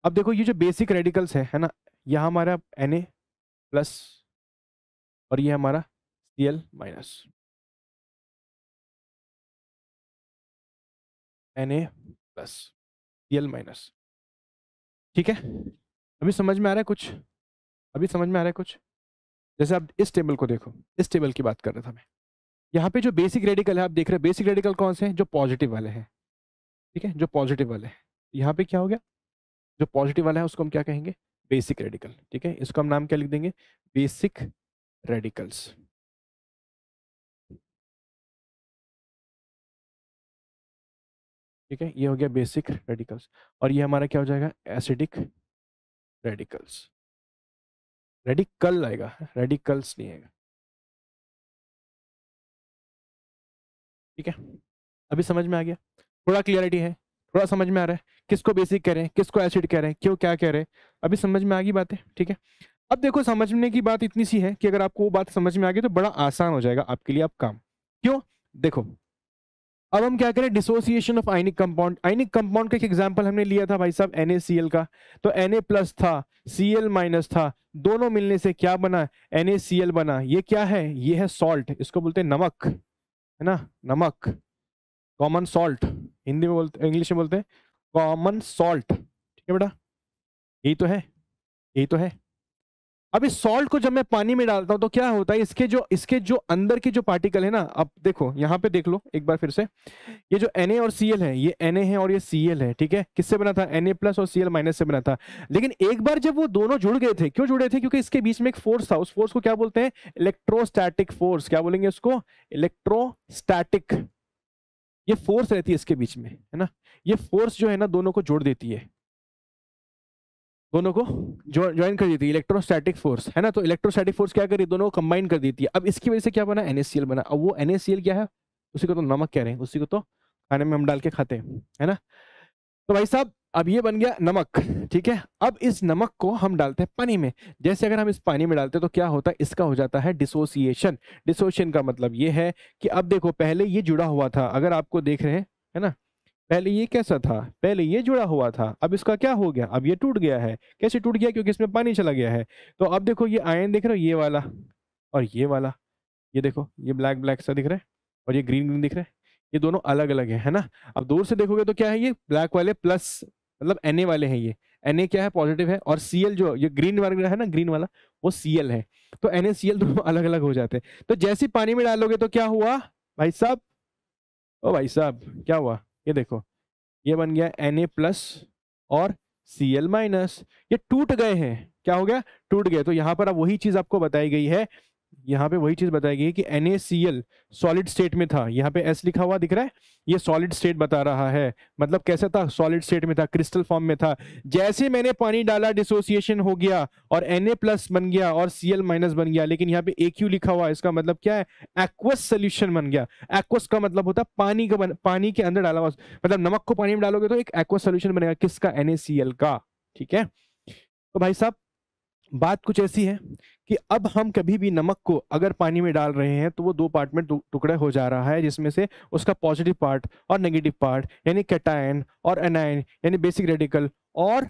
अब देखो ये जो बेसिक रेडिकल्स है है ना यहाँ हमारा एन प्लस और ये हमारा C minus N A plus C minus ठीक है अभी समझ में आ रहा है कुछ अभी समझ में आ रहा है कुछ जैसे आप इस टेबल को देखो इस टेबल की बात कर रहा था मैं यहाँ पे जो बेसिक रेडिकल है आप देख रहे हैं बेसिक रेडिकल कौन से हैं जो पॉजिटिव वाले हैं ठीक है जो पॉजिटिव वाले हैं यहाँ पे क्या हो गया जो पॉजिटिव वाला है उसको हम क्या कहेंगे बेसिक रेडिकल ठीक है इसको हम नाम क्या लिख देंगे बेसिक रेडिकल्स ठीक है ये हो गया बेसिक रेडिकल्स और ये हमारा क्या हो जाएगा एसिडिक रेडिकल्स रेडिकल आएगा रेडिकल्स नहीं आएगा ठीक है अभी समझ में आ गया थोड़ा क्लियरिटी है थोड़ा समझ में आ रहा है किसको बेसिक कह रहे हैं किसको एसिड कह रहे हैं क्यों क्या कह रहे हैं अभी समझ में आ गई बातें ठीक है अब देखो समझने की बात इतनी सी है कि अगर आपको वो बात समझ में आ गई तो बड़ा आसान हो जाएगा आपके लिए आप काम क्यों देखो अब हम क्या करें dissociation of ionic compound ionic compound का एक एग्जाम्पल हमने लिया था भाई साहब एन का तो एन प्लस था सी माइनस था दोनों मिलने से क्या बना एन बना ये क्या है ये है सॉल्ट इसको बोलते हैं नमक है ना नमक कॉमन सॉल्ट हिंदी में बोलते इंग्लिश में बोलते हैं कॉमन सॉल्ट ठीक है बेटा यही तो है यही तो है अब इस सॉल्ट को जब मैं पानी में डालता हूँ तो क्या होता है इसके जो इसके जो अंदर के जो पार्टिकल है ना अब देखो यहाँ पे देख लो एक बार फिर से ये जो Na और Cl है ये Na है और ये Cl है ठीक है किससे बना था Na प्लस और Cl माइनस से बना था लेकिन एक बार जब वो दोनों जुड़ गए थे क्यों जुड़े थे क्योंकि इसके बीच में एक फोर्स था उस फोर्स को क्या बोलते हैं इलेक्ट्रोस्टैटिक फोर्स क्या बोलेंगे उसको इलेक्ट्रोस्टैटिक ये फोर्स रहती है इसके बीच में है ना ये फोर्स जो है ना दोनों को जोड़ देती है दोनों को ज्वाइन कर दी थी इलेक्ट्रोस्टैटिक फोर्स है ना तो इलेक्ट्रोस्टैटिक फोर्स क्या करी दोनों को कंबाइन कर दी थी अब इसकी वजह से क्या बना एनएससीएल बना अब वो एनएससीएल क्या है उसी को तो नमक कह रहे हैं उसी को तो खाने में हम डाल के खाते हैं है ना तो भाई साहब अब ये बन गया नमक ठीक है अब इस नमक को हम डालते हैं पानी में जैसे अगर हम इस पानी में डालते हैं तो क्या होता है इसका हो जाता है डिसोसिएशन डिसोसिएशन का मतलब ये है कि अब देखो पहले ये जुड़ा हुआ था अगर आपको देख रहे हैं है ना पहले ये कैसा था पहले ये जुड़ा हुआ था अब इसका क्या हो गया अब ये टूट गया है कैसे टूट गया क्योंकि इसमें पानी चला गया है तो अब देखो ये आयन देख रहे हो ये वाला और ये वाला ये देखो ये ब्लैक ब्लैक सा दिख रहा है और ये ग्रीन ग्रीन दिख रहा है ये दोनों अलग अलग है है ना अब दूर से देखोगे तो क्या है ये ब्लैक वाले प्लस मतलब एन वाले हैं ये एन क्या है पॉजिटिव है और सी जो ये ग्रीन वाला है ना ग्रीन वाला वो सी है तो एन दोनों [laughs] अलग अलग हो जाते हैं तो जैसे पानी में डालोगे तो क्या हुआ भाई साहब ओ भाई साहब क्या हुआ ये देखो ये बन गया एन ए प्लस और सी एल माइनस ये टूट गए हैं क्या हो गया टूट गए तो यहाँ पर अब वही चीज आपको बताई गई है यहाँ पे वही चीज बताई गई कि एन सॉलिड स्टेट में था यहाँ पे एस लिखा हुआ दिख रहा है ये सॉलिड स्टेट बता रहा है मतलब कैसा था सॉलिड स्टेट में था क्रिस्टल फॉर्म में था जैसे मैंने पानी डाला डिसोसिएशन हो गया और एन प्लस बन गया और सी माइनस बन गया लेकिन यहाँ पे ए क्यू लिखा हुआ इसका मतलब क्या है एक्वस सोल्यूशन बन गया एक्वस का मतलब होता है पानी का पानी के अंदर डाला हुआ मतलब नमक को पानी में डालोगे तो एक एक्वस सोल्यूशन बनेगा किसका एन का ठीक है तो भाई साहब बात कुछ ऐसी है कि अब हम कभी भी नमक को अगर पानी में डाल रहे हैं तो वो दो पार्ट में टुकड़े हो जा रहा है जिसमें से उसका पॉजिटिव पार्ट और नेगेटिव पार्ट यानी कैटायन और एनायन यानी बेसिक रेडिकल और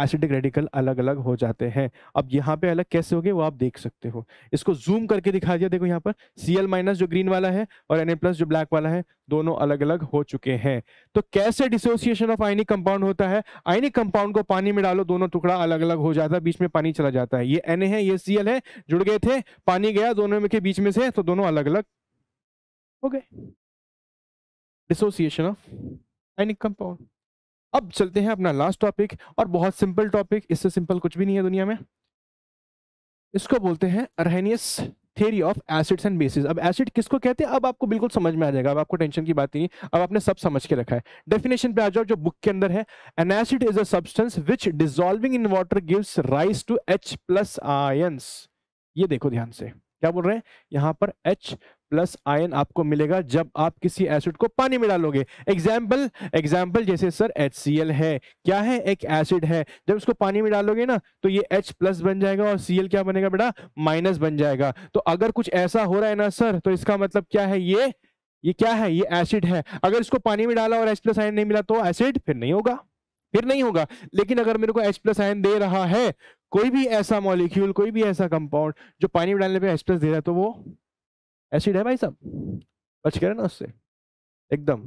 एसिडिक रेडिकल अलग अलग हो जाते हैं अब यहाँ पे अलग कैसे हो गए वो आप देख सकते हो इसको जूम करके दिखा दिया देखो यहाँ पर सी एल माइनस जो ग्रीन वाला है और एन प्लस जो ब्लैक वाला है दोनों अलग अलग हो चुके हैं तो कैसे डिसोसिएशन ऑफ आइनिक कंपाउंड होता है आइनिक कंपाउंड को पानी में डालो दोनों टुकड़ा अलग अलग हो जाता है बीच में पानी चला जाता है ये एन है ये सी है जुड़ गए थे पानी गया दोनों में के बीच में से तो दोनों अलग अलग हो गए डिसोसिएशन ऑफ आइनिक कंपाउंड अब चलते हैं अपना लास्ट टॉपिक और बहुत सिंपल टॉपिक इससे सिंपल कुछ भी नहीं है दुनिया में इसको बोलते हैं Arrhenius theory of acids and bases अब एसिड किसको कहते हैं अब आपको बिल्कुल समझ में आ जाएगा अब आपको टेंशन की बात नहीं अब आपने सब समझ के रखा है डेफिनेशन पे आ जाओ जो बुक के अंदर है an acid is a substance which dissolving in water gives rise to H plus ion ये देखो ध्यान से क्या बोल रहे हैं यहाँ पर एच प्लस आयन आपको मिलेगा जब आप किसी एसिड को पानी में डालोगे एग्जाम्पल एग्जाम्पल जैसे सर एच है क्या है एक एसिड है जब इसको पानी में डालोगे ना तो ये एच प्लस बन जाएगा और सी क्या बनेगा बेटा माइनस बन जाएगा तो अगर कुछ ऐसा हो रहा है ना सर तो इसका मतलब क्या है ये ये क्या है ये एसिड है अगर इसको पानी में डाला और एच प्लस आयन नहीं मिला तो एसिड फिर नहीं होगा फिर नहीं होगा लेकिन अगर मेरे को एच प्लस आयन दे रहा है कोई भी ऐसा मॉलिक्यूल कोई भी ऐसा कंपाउंड जो पानी में डालने पे एच प्लस दे रहा है तो वो एसिड है भाई साहब बच गए ना उससे एकदम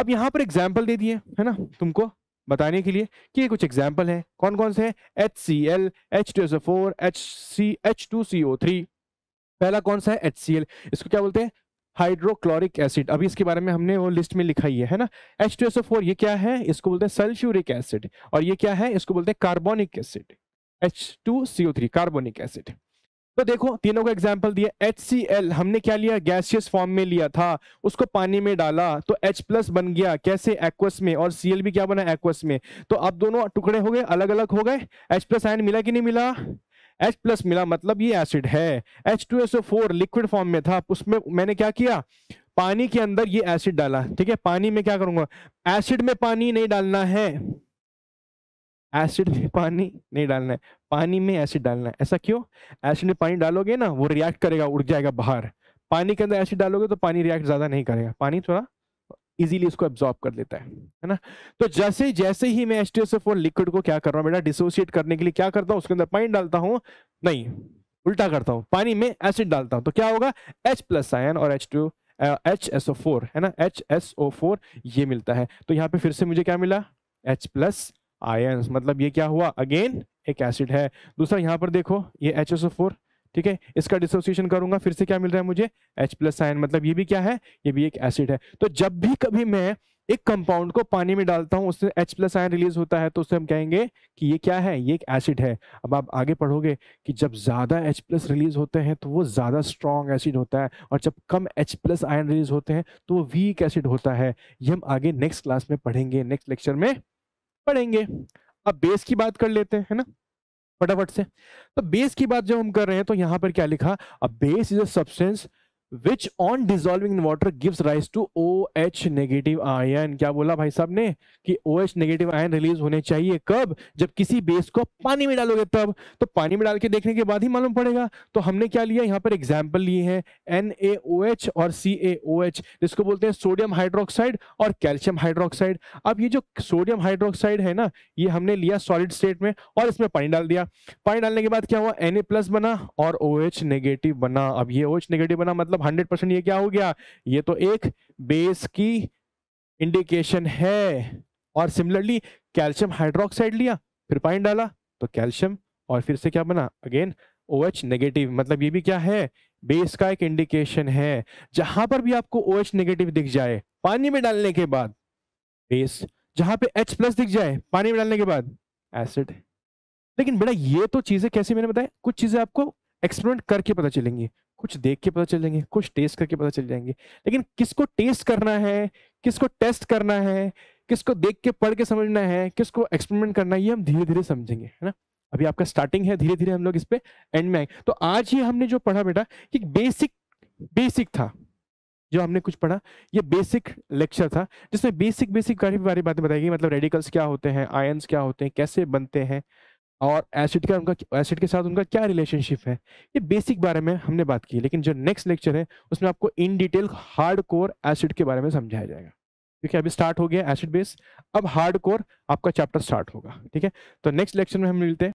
अब यहाँ पर एग्जाम्पल दे दिए है ना तुमको बताने के लिए कि ये कुछ एग्जाम्पल हैं कौन कौन से हैं H C L H two four H C H two C O three पहला कौन सा है एच सी एल इसको क्या बोलते हैं हाइड्रोक्लोरिक एसिड अभी इसके बारे में हमने वो लिस्ट में लिखा ही है है ना एच टू फोर ये क्या है इसको बोलते हैं सल्फ्यूरिक एसिड और ये क्या है इसको बोलते हैं carbonic acid H two C O three carbonic acid तो देखो तीनों को एग्जाम्पल दिया एच हमने क्या लिया गैसियस फॉर्म में लिया था उसको पानी में डाला तो H प्लस बन गया कैसे एक्वस में और Cl भी क्या बना एक्वस में तो अब दोनों टुकड़े हो गए अलग अलग हो गए H प्लस आयन मिला कि नहीं मिला एच प्लस मिला मतलब ये एसिड है H2SO4 लिक्विड फॉर्म में था उसमें मैंने क्या किया पानी के अंदर ये एसिड डाला ठीक है पानी में क्या करूंगा एसिड में पानी नहीं डालना है एसिड में पानी नहीं डालना है पानी में एसिड डालना है ऐसा क्यों एसिड में पानी डालोगे ना वो रिएक्ट करेगा उड़ जाएगा बाहर पानी के अंदर एसिड डालोगे तो पानी रिएक्ट ज्यादा नहीं करेगा पानी थोड़ा इजीली इसको एब्जॉर्ब कर लेता है है ना तो जैसे जैसे ही मैं एच लिक्विड को क्या कर रहा हूँ बेटा डिसोसिएट करने के लिए क्या करता हूँ उसके अंदर पानी डालता हूँ नहीं उल्टा करता हूँ पानी में एसिड डालता हूँ तो क्या होगा एच प्लस आयन और H two H S O four है ना एच एस ओ फोर ये मिलता है तो यहाँ पे फिर से मुझे क्या मिला एच प्लस आयन मतलब ये क्या हुआ अगेन एक एसिड है दूसरा यहाँ पर देखो ये एच ठीक है इसका डिसोसिएशन करूंगा फिर से क्या मिल रहा है मुझे H प्लस साइन मतलब ये भी क्या है ये भी एक एसिड है तो जब भी कभी मैं एक कंपाउंड को पानी में डालता हूं उससे H प्लस आयन रिलीज होता है तो उससे हम कहेंगे कि ये क्या है ये एक एसिड है अब आप आगे पढ़ोगे कि जब ज़्यादा H प्लस रिलीज होते हैं तो वो ज़्यादा स्ट्रॉन्ग एसिड होता है और जब कम H प्लस आयन रिलीज होते हैं तो वो वीक एसिड होता है ये हम आगे नेक्स्ट क्लास में पढ़ेंगे नेक्स्ट लेक्चर में पढ़ेंगे अब बेस की बात कर लेते हैं ना फटाफट से तो बेस की बात जब हम कर रहे हैं तो यहां पर क्या लिखा अब base is a substance which on dissolving in water gives rise to O H negative ion क्या बोला भाई साहब ने कि O H negative ion release होने चाहिए कब जब किसी बेस को पानी में डालोगे तब तो पानी में डाल के देखने के बाद ही मालूम पड़ेगा तो हमने क्या लिया यहाँ पर एग्जाम्पल लिए हैं एन ए ओ एच और सी ए ओ एच जिसको बोलते हैं सोडियम हाइड्रोक्साइड और कैल्शियम हाइड्रोक्साइड अब ये जो सोडियम हाइड्रोक्साइड है ना ये हमने लिया सॉलिड स्टेट में और इसमें पानी डाल दिया पानी डालने के बाद क्या हुआ एन ए प्लस बना और ओ एच नेगेटिव बना अब ये ओ एच नेगेटिव बना मतलब मतलब हंड्रेड परसेंट ये क्या हो गया ये तो एक बेस की इंडिकेशन है और सिमिलरली कैल्शियम हाइड्रोक्साइड लिया फिर पानी डाला तो कैल्शियम और फिर से क्या बना अगेन ओ OH नेगेटिव मतलब ये भी क्या है बेस का एक इंडिकेशन है जहां पर भी आपको ओ OH नेगेटिव दिख जाए पानी में डालने के बाद बेस जहां पे H प्लस दिख जाए पानी में डालने के बाद एसिड लेकिन बेटा ये तो चीजें कैसे मैंने बताया कुछ चीजें आपको एक्सपेरिमेंट करके पता चलेंगी कुछ देख के पता चल जाएंगे कुछ टेस्ट करके पता चल जाएंगे लेकिन किसको टेस्ट करना है किसको टेस्ट करना है किसको देख के पढ़ के समझना है किसको एक्सपेरिमेंट करना है ये हम धीरे धीरे समझेंगे है ना अभी आपका स्टार्टिंग है धीरे धीरे हम लोग इस पे एंड में आए तो आज ये हमने जो पढ़ा बेटा कि बेसिक बेसिक था जो हमने कुछ पढ़ा ये बेसिक लेक्चर था जिसमें बेसिक बेसिक काफी बारी बातें बताई गई मतलब रेडिकल्स क्या होते हैं आयन्स क्या होते हैं कैसे बनते हैं और एसिड का उनका एसिड के साथ उनका क्या रिलेशनशिप है ये बेसिक बारे में हमने बात की लेकिन जो नेक्स्ट लेक्चर है उसमें आपको in detail hard core acid के बारे में समझाया जाएगा ठीक है अभी स्टार्ट हो गया एसिड बेस अब हार्ड कोर आपका चैप्टर स्टार्ट होगा ठीक है तो नेक्स्ट लेक्चर में हम मिलते हैं